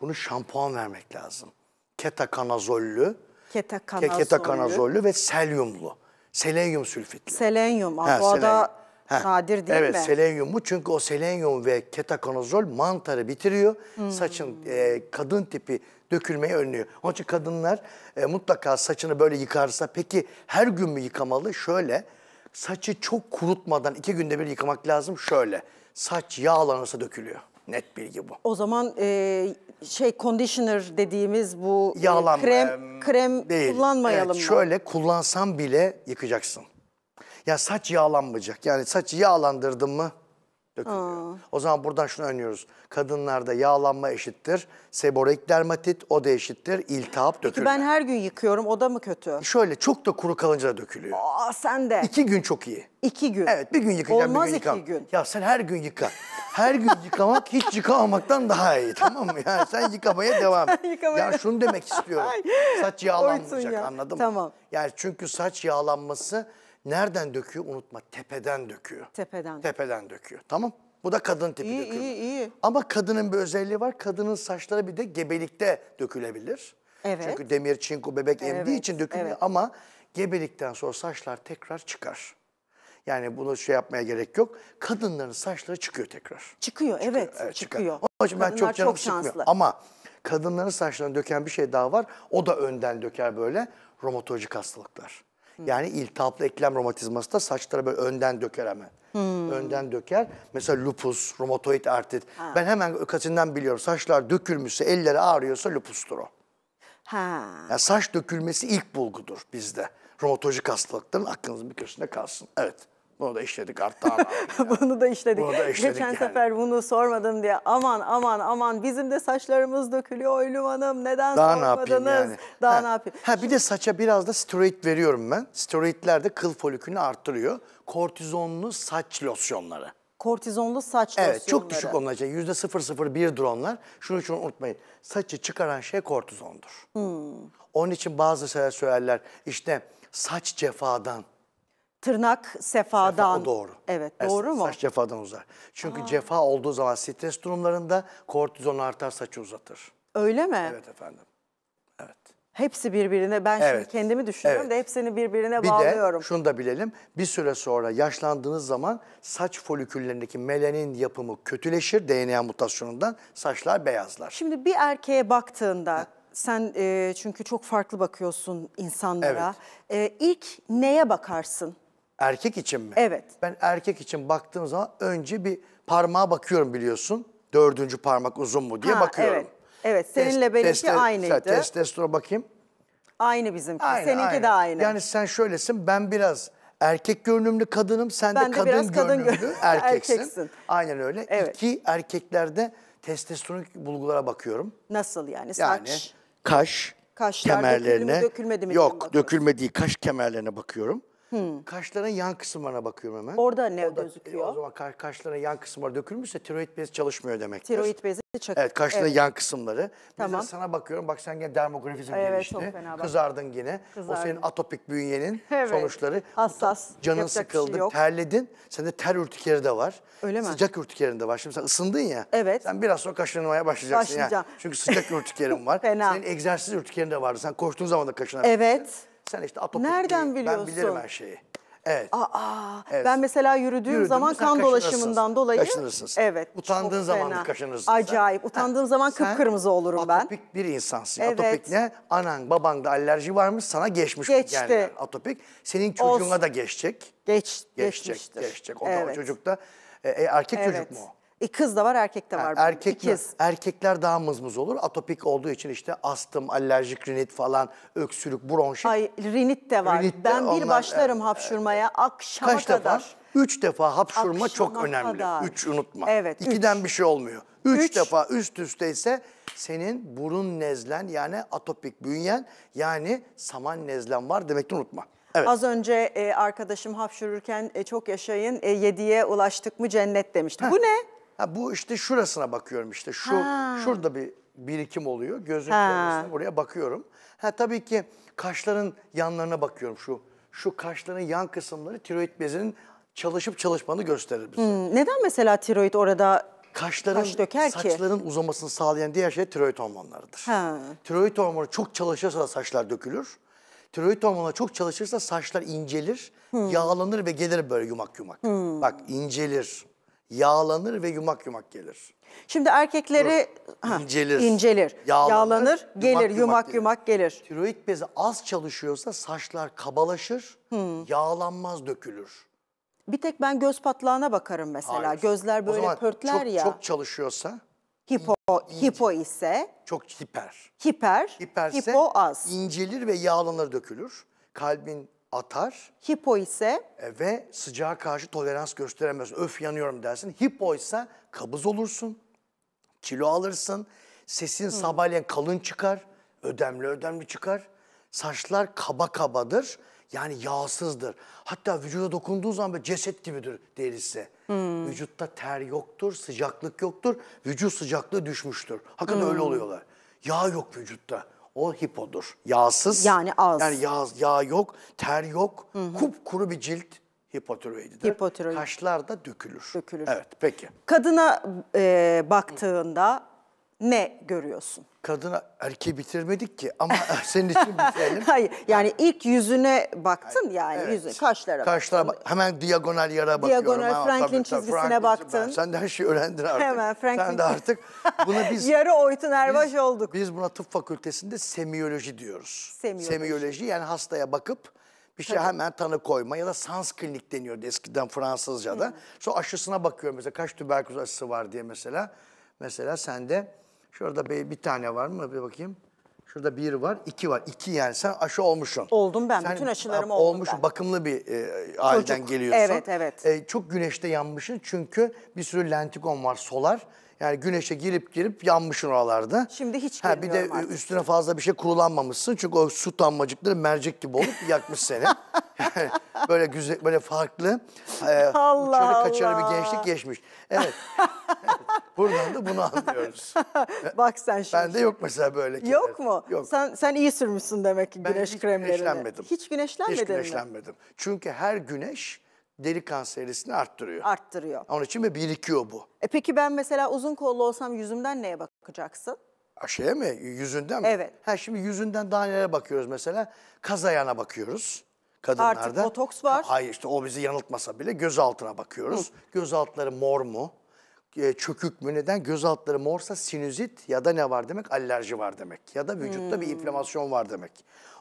Bunu şampuan vermek lazım ketakanazollü ketakazollü, ketakazollü ve selyumlu. Selenyum sülfitli. Selenyum. Ha, bu da nadir değil evet, mi? Evet selenyum selenyumlu çünkü o selenyum ve ketakonazol mantarı bitiriyor. Hmm. Saçın e, kadın tipi dökülmeyi önlüyor. Onun için kadınlar e, mutlaka saçını böyle yıkarsa peki her gün mü yıkamalı? Şöyle saçı çok kurutmadan iki günde bir yıkamak lazım şöyle. Saç yağlanırsa dökülüyor. Net bilgi bu. O zaman e, şey conditioner dediğimiz bu e, Yağlanma, krem krem değil. kullanmayalım evet, Şöyle kullansam bile yıkacaksın. Ya saç yağlanmayacak. Yani saç yağlandırdın mı dökülüyor. Aa. O zaman buradan şunu önlüyoruz. Kadınlarda yağlanma eşittir. Seborik dermatit o da eşittir. İltihap dökülme. Peki ben her gün yıkıyorum o da mı kötü? Şöyle çok da kuru kalınca da dökülüyor. Aa sen de. İki gün çok iyi. İki gün. Evet bir gün yıkayacağım Olmaz bir gün iki gün. Ya sen her gün yıka. Her gün yıkamak hiç yıkamamaktan daha iyi tamam mı? Yani sen yıkamaya devam et. yıkamaya ya şunu demek istiyorum. Saç yağlanmayacak ya. anladın mı? Tamam. Yani çünkü saç yağlanması Nereden döküyor? Unutma tepeden döküyor. Tepeden. Tepeden döküyor. Tamam. Bu da kadın tipi iyi, dökümü. İyi, iyi. Ama kadının bir özelliği var. Kadının saçları bir de gebelikte dökülebilir. Evet. Çünkü demir, çinko, bebek evet. emdiği için dökülüyor evet. ama gebelikten sonra saçlar tekrar çıkar. Yani bunu şey yapmaya gerek yok. Kadınların saçları çıkıyor tekrar. Çıkıyor, çıkıyor evet, evet çıkıyor. Onun için ben çok canım çok şanslı. Ama kadınların saçlarını döken bir şey daha var. O da önden döker böyle romatolojik hastalıklar. Yani iltihaplı eklem romatizması da saçlara böyle önden döker hemen. Hmm. Önden döker. Mesela lupus, romatoid artrit. Ha. Ben hemen ökatinden biliyorum. Saçlar dökülmüşse, elleri ağrıyorsa lupustur o. Ha. Yani saç dökülmesi ilk bulgudur bizde. Romatolojik hastalıkların aklınızın bir köşesinde kalsın. Evet. Bunu da işledik Arttan Bunu da işledik. Bunu da işledik Geçen yani. sefer bunu sormadım diye aman aman aman bizim de saçlarımız dökülüyor Oylum Hanım neden Daha sormadınız? Ne yani? Daha ha, ne yapayım? Ha, bir de saça biraz da steroid veriyorum ben. Steroidler de kıl folikünü arttırıyor. Kortizonlu saç losyonları. Kortizonlu saç evet, losyonları. Evet çok düşük onlar için. Yüzde 001'dir onlar. Şunu şunu unutmayın. Saçı çıkaran şey kortizondur. Hmm. Onun için bazı şeyler söylerler işte saç cefadan Tırnak sefadan. Sefa, o doğru. Evet, doğru saç mu? Saç cefadan uzar. Çünkü Aa. cefa olduğu zaman stres durumlarında kortizon artar, saçı uzatır. Öyle mi? Evet efendim. Evet. Hepsi birbirine, ben evet. şimdi kendimi düşünüyorum evet. da hepsini birbirine bir bağlıyorum. Bir şunu da bilelim, bir süre sonra yaşlandığınız zaman saç foliküllerindeki melanin yapımı kötüleşir DNA mutasyonundan, saçlar beyazlar. Şimdi bir erkeğe baktığında, sen e, çünkü çok farklı bakıyorsun insanlara, evet. e, ilk neye bakarsın? Erkek için mi? Evet. Ben erkek için baktığım zaman önce bir parmağa bakıyorum biliyorsun. Dördüncü parmak uzun mu diye Ha, bakıyorum. Evet. Evet seninle benimki teste- aynıydı. Testosterona bakayım. Aynı bizimki. Seninki de aynı. Yani sen şöylesin ben biraz erkek görünümlü kadınım sen Ben de de kadın biraz kadın görünümlü erkeksin. erkeksin. Aynen öyle. Evet. İki erkeklerde testosteron bulgulara bakıyorum. Nasıl yani? Yani Saç. kaş Kaşlar döküldü mü, dökülmedi mi yok dökülmediği kaş kemerlerine bakıyorum. Hmm. Kaşların yan kısımlarına bakıyorum hemen. Orada ne Orada, e, gözüküyor? E, o zaman ka kaşların yan kısımları dökülmüşse tiroid bezi çalışmıyor demektir. Tiroid bezi çakıyor. Evet kaşların evet. yan kısımları. Tamam. Biz sana bakıyorum bak sen gene dermografizm evet, gelişti. Çok fena bak. Kızardın yine. Kızardım. O senin atopik bünyenin evet. sonuçları. Hassas. Canın Yapacak şey sıkıldı, şey yok. terledin. Sende ter ürtikeri de var. Öyle mi? Sıcak ürtikerin de var. Şimdi sen ısındın ya. Evet. Sen biraz sonra kaşınmaya başlayacaksın. Başlayacağım. Yani. Çünkü sıcak ürtikerin var. fena. Senin egzersiz ürtikerin de vardı. Sen koştuğun zaman da kaşınabilirsin. Evet. Sen işte atopik Nereden değil, biliyorsun? ben bilirim her şeyi. Evet. Aa, evet. Ben mesela yürüdüğüm Yürüdüm, zaman kan dolaşımından dolayı kaşınırsın. Evet. Utandığın zaman fena. kaşınırsın. Acayip. Sen. Utandığım ha. zaman kıpkırmızı olurum atopik ben. Atopik bir insansın. Evet. Atopik ne? Anan, babanda alerji varmış, sana geçmiş Geçti. Atopik senin çocuğuna Olsun. da geçecek. Geç, geçecek, geçmiştir. geçecek. O evet. da o çocukta e, e erkek evet. çocuk mu? E kız da var, erkek de var. Yani erkek İkiz. Erkekler daha mızmız olur. Atopik olduğu için işte astım, alerjik rinit falan, öksürük, bronşit. Ay rinit de var. Rinit de ben bir onlar, başlarım e, hapşurmaya e, akşama kaç kadar. Defa? Üç defa hapşurma akşama çok önemli. Kadar. Üç unutma. Evet. İkiden üç. bir şey olmuyor. Üç, üç defa üst üste ise senin burun nezlen yani atopik bünyen yani saman nezlen var demekti unutma. Evet. Az önce e, arkadaşım hapşururken e, çok yaşayın e, yediye ulaştık mı cennet demişti. Heh. Bu ne? Ha bu işte şurasına bakıyorum işte. Şu ha. şurada bir birikim oluyor. Gözün çevresine oraya bakıyorum. Ha tabii ki kaşların yanlarına bakıyorum şu. Şu kaşların yan kısımları tiroid bezinin çalışıp çalışmanı gösterir bize. Hmm, neden mesela tiroid orada kaşların, kaş döker saçların ki? Saçların uzamasını sağlayan diğer şey tiroid hormonlarıdır. Ha. Tiroid hormonu çok çalışırsa saçlar dökülür. Tiroid hormonu çok çalışırsa saçlar incelir, hmm. yağlanır ve gelir böyle yumak yumak. Hmm. Bak incelir yağlanır ve yumak yumak gelir. Şimdi erkekleri ha, incelir, incelir yağlanır, yağlanır gelir, yumak yumak, yumak, gelir. Tiroid bezi az çalışıyorsa saçlar kabalaşır, hmm. yağlanmaz, dökülür. Bir tek ben göz patlağına bakarım mesela. Hayır. Gözler böyle o zaman pörtler çok, ya. çok çalışıyorsa. Hipo, hipo ise. Çok hiper. Hiper. Hiperse hipo az. incelir ve yağlanır, dökülür. Kalbin atar. Hipo ise? E, ve sıcağa karşı tolerans gösteremez. Öf yanıyorum dersin. Hipo ise kabız olursun, kilo alırsın, sesin hmm. sabahleyin kalın çıkar, ödemli ödemli çıkar. Saçlar kaba kabadır. Yani yağsızdır. Hatta vücuda dokunduğun zaman böyle ceset gibidir derisi. Hmm. Vücutta ter yoktur, sıcaklık yoktur. Vücut sıcaklığı düşmüştür. Hakikaten hmm. öyle oluyorlar. Yağ yok vücutta o hipodur. Yağsız. Yani az. Yani yağ, yağ yok, ter yok, hı hı. kupkuru bir cilt hipotiroididir. Hipotiroid. Kaşlar da dökülür. Dökülür. Evet peki. Kadına e, baktığında ne görüyorsun? Kadına erkeği bitirmedik ki ama senin için bitirelim. Şey Hayır yani ilk yüzüne baktın yani evet. yüzü kaşlara Kaşlara bak. Hemen diagonal yara bakıyorum. Diagonal Franklin tabii, çizgisine Franklin, baktın. Ben, sen de her şeyi öğrendin artık. Hemen Franklin. Sen de artık buna biz... Yarı Oytun Erbaş biz, olduk. Biz buna tıp fakültesinde semiyoloji diyoruz. Semiyoloji. Semiyoloji yani hastaya bakıp bir şey Tabii. hemen tanı koyma ya da sans klinik deniyordu eskiden Fransızca'da. Hı. Sonra aşısına bakıyorum mesela kaç tüberküloz aşısı var diye mesela. Mesela sende Şurada bir, bir tane var mı? Bir bakayım. Şurada bir var, iki var. İki yani sen aşı olmuşsun. Oldum ben. Sen, Bütün aşılarım oldum olmuş, ben. bakımlı bir e, aileden Çocuk. geliyorsun. Evet, evet. E, çok güneşte yanmışsın çünkü bir sürü lentikon var, solar. Yani güneşe girip girip yanmışsın oralarda. Şimdi hiç ha, Bir de artık. üstüne fazla bir şey kullanmamışsın. Çünkü o su damlacıkları mercek gibi olup yakmış seni. böyle güzel, böyle farklı. E, Allah kaçarı Allah. bir gençlik geçmiş. Evet. Buradan da bunu anlıyoruz. Bak sen şimdi. Bende yok mesela böyle. Kenara. Yok mu? Yok. Sen, sen iyi sürmüşsün demek ki güneş ben hiç kremlerini. Güneşlenmedim. Hiç güneşlenmedin Hiç güneşlenmedim. Mi? Çünkü her güneş deri kanserisini arttırıyor. Arttırıyor. Onun için mi birikiyor bu? E peki ben mesela uzun kollu olsam yüzümden neye bakacaksın? Aşağıya mı? Yüzünden mi? Evet. Ha şimdi yüzünden daha nereye bakıyoruz mesela? Kaz ayağına bakıyoruz kadınlarda. Artık botoks var. Hayır işte o bizi yanıltmasa bile göz altına bakıyoruz. Hı. Göz altları mor mu? E, çökük mü neden? Göz altları morsa sinüzit ya da ne var demek? Alerji var demek. Ya da vücutta hmm. bir inflamasyon var demek.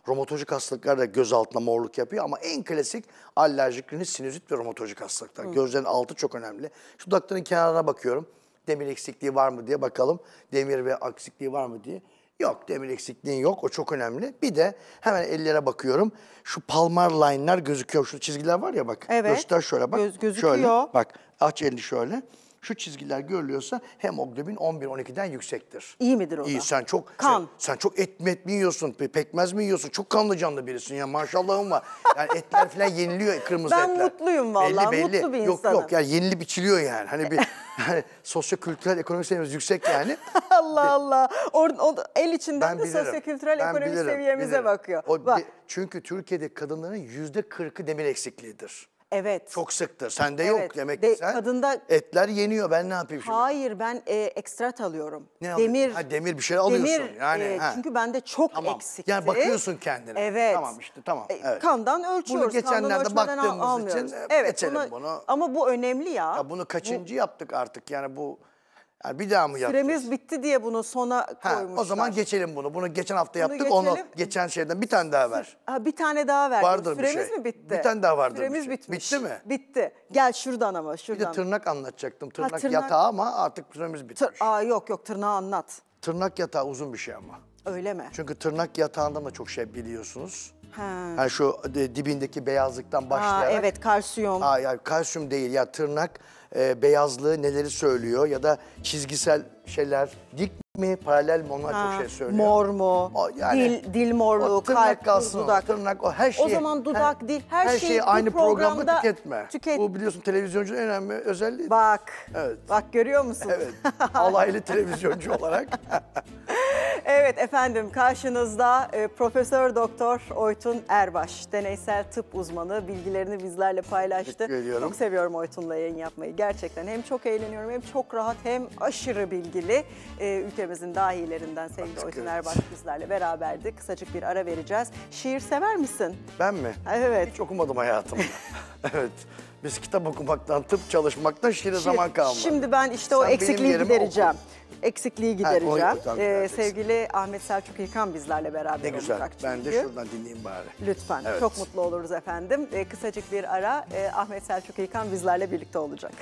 Romatolojik hastalıklar da göz altına morluk yapıyor ama en klasik alerjik rinit, sinüzit ve romatolojik hastalıklar. Hmm. Gözlerin altı çok önemli. Şu dudakların kenarına bakıyorum. Demir eksikliği var mı diye bakalım. Demir ve aksikliği var mı diye. Yok demir eksikliğin yok o çok önemli. Bir de hemen ellere bakıyorum. Şu palmar line'lar gözüküyor. Şu çizgiler var ya bak. Evet. Göster şöyle bak. Göz, gözüküyor. Şöyle bak aç elini şöyle şu çizgiler görülüyorsa hemoglobin 11-12'den yüksektir. İyi midir o da? İyi sen çok kan. Sen, sen çok et mi et mi yiyorsun, pekmez mi yiyorsun? Çok kanlı canlı birisin ya maşallahın var. Yani etler falan yeniliyor kırmızı ben etler. Ben mutluyum vallahi. Belli, Mutlu bir yok, insanım. Yok yok yani yenili biçiliyor yani. Hani bir yani sosyo-kültürel ekonomik seviyemiz yüksek yani. Allah Allah. Or, o, el içinden ben de sosyo-kültürel ekonomik bilirim, seviyemize bilirim. bakıyor. O, Bak. Çünkü Türkiye'de kadınların yüzde kırkı demir eksikliğidir. Evet. Çok sıktır. Sende evet. yok demek ki sen. Kadında etler yeniyor. Ben ne yapayım şimdi? Hayır ben e, ekstrat alıyorum. Ne demir. Ha, demir bir şey alıyorsun. Demir, yani e, ha. çünkü bende çok tamam. eksikti. Yani bakıyorsun kendine. Evet. Tamam işte tamam. E, evet. Kandan ölçüyoruz. Bunu geçenlerde baktığımız al almıyoruz. E, evet, geçelim bunu. Ama bu önemli ya. ya. Bunu kaçıncı bu, yaptık artık yani bu yani bir daha mı yapacağız? Süremiz bitti diye bunu sona koymuşlar. Ha, o zaman geçelim bunu. Bunu geçen hafta bunu yaptık. Geçelim. Onu geçen şeyden bir tane daha ver. Ha, bir tane daha ver. Vardır Süremiz bir şey. mi bitti? Bir tane daha vardır Süremiz şey. bitmiş. Bitti mi? Bitti. Gel şuradan ama şuradan. Bir de tırnak anlatacaktım. Tırnak, ha, tırnak... yatağı ama artık süremiz bitmiş. Tır... Aa, yok yok tırnağı anlat. Tırnak yatağı uzun bir şey ama. Öyle mi? Çünkü tırnak yatağında da çok şey biliyorsunuz. Ha. Yani şu e, dibindeki beyazlıktan başlayarak. Ha, evet kalsiyum. Ha, yani kalsiyum değil ya tırnak e, beyazlığı neleri söylüyor ya da çizgisel şeyler dik mi paralel mi onlar Ha, çok şey söylüyor. Mor mu? O yani- dil, dil morluğu, O tırnak kalp, kalsın o, dudak. tırnak, o her şeyi- zaman dudak, dil, her şeyi bir aynı programda tüketme. tüket- Bu biliyorsun televizyoncunun en önemli özelliği. Bak. Evet. Bak görüyor musun? Evet. Alaylı televizyoncu olarak. Evet efendim karşınızda e, Profesör Doktor Oytun Erbaş, deneysel tıp uzmanı bilgilerini bizlerle paylaştı. Teşekkür ediyorum. Çok seviyorum Oytun'la yayın yapmayı. Gerçekten gerçekten hem çok eğleniyorum hem çok rahat hem aşırı bilgili e, ülkemizin daha iyilerinden sevgili Oytun Erbaş bizlerle beraberdi. Kısacık bir ara vereceğiz. Şiir sever misin? Ben mi? Evet. Hiç okumadım hayatımda. evet. Biz kitap okumaktan, tıp çalışmaktan şiire Şiir. zaman kalmadı. Şimdi ben işte o eksikliği benim gidereceğim. oku eksikliği gidereceğim. Ha, o, ee, sevgili Ahmet Selçuk İlkan bizlerle beraber ne olacak çünkü. Ben de şuradan dinleyeyim bari. Lütfen. Evet. Çok mutlu oluruz efendim. Ee, kısacık bir ara. Ee, Ahmet Selçuk İlkan bizlerle birlikte olacak.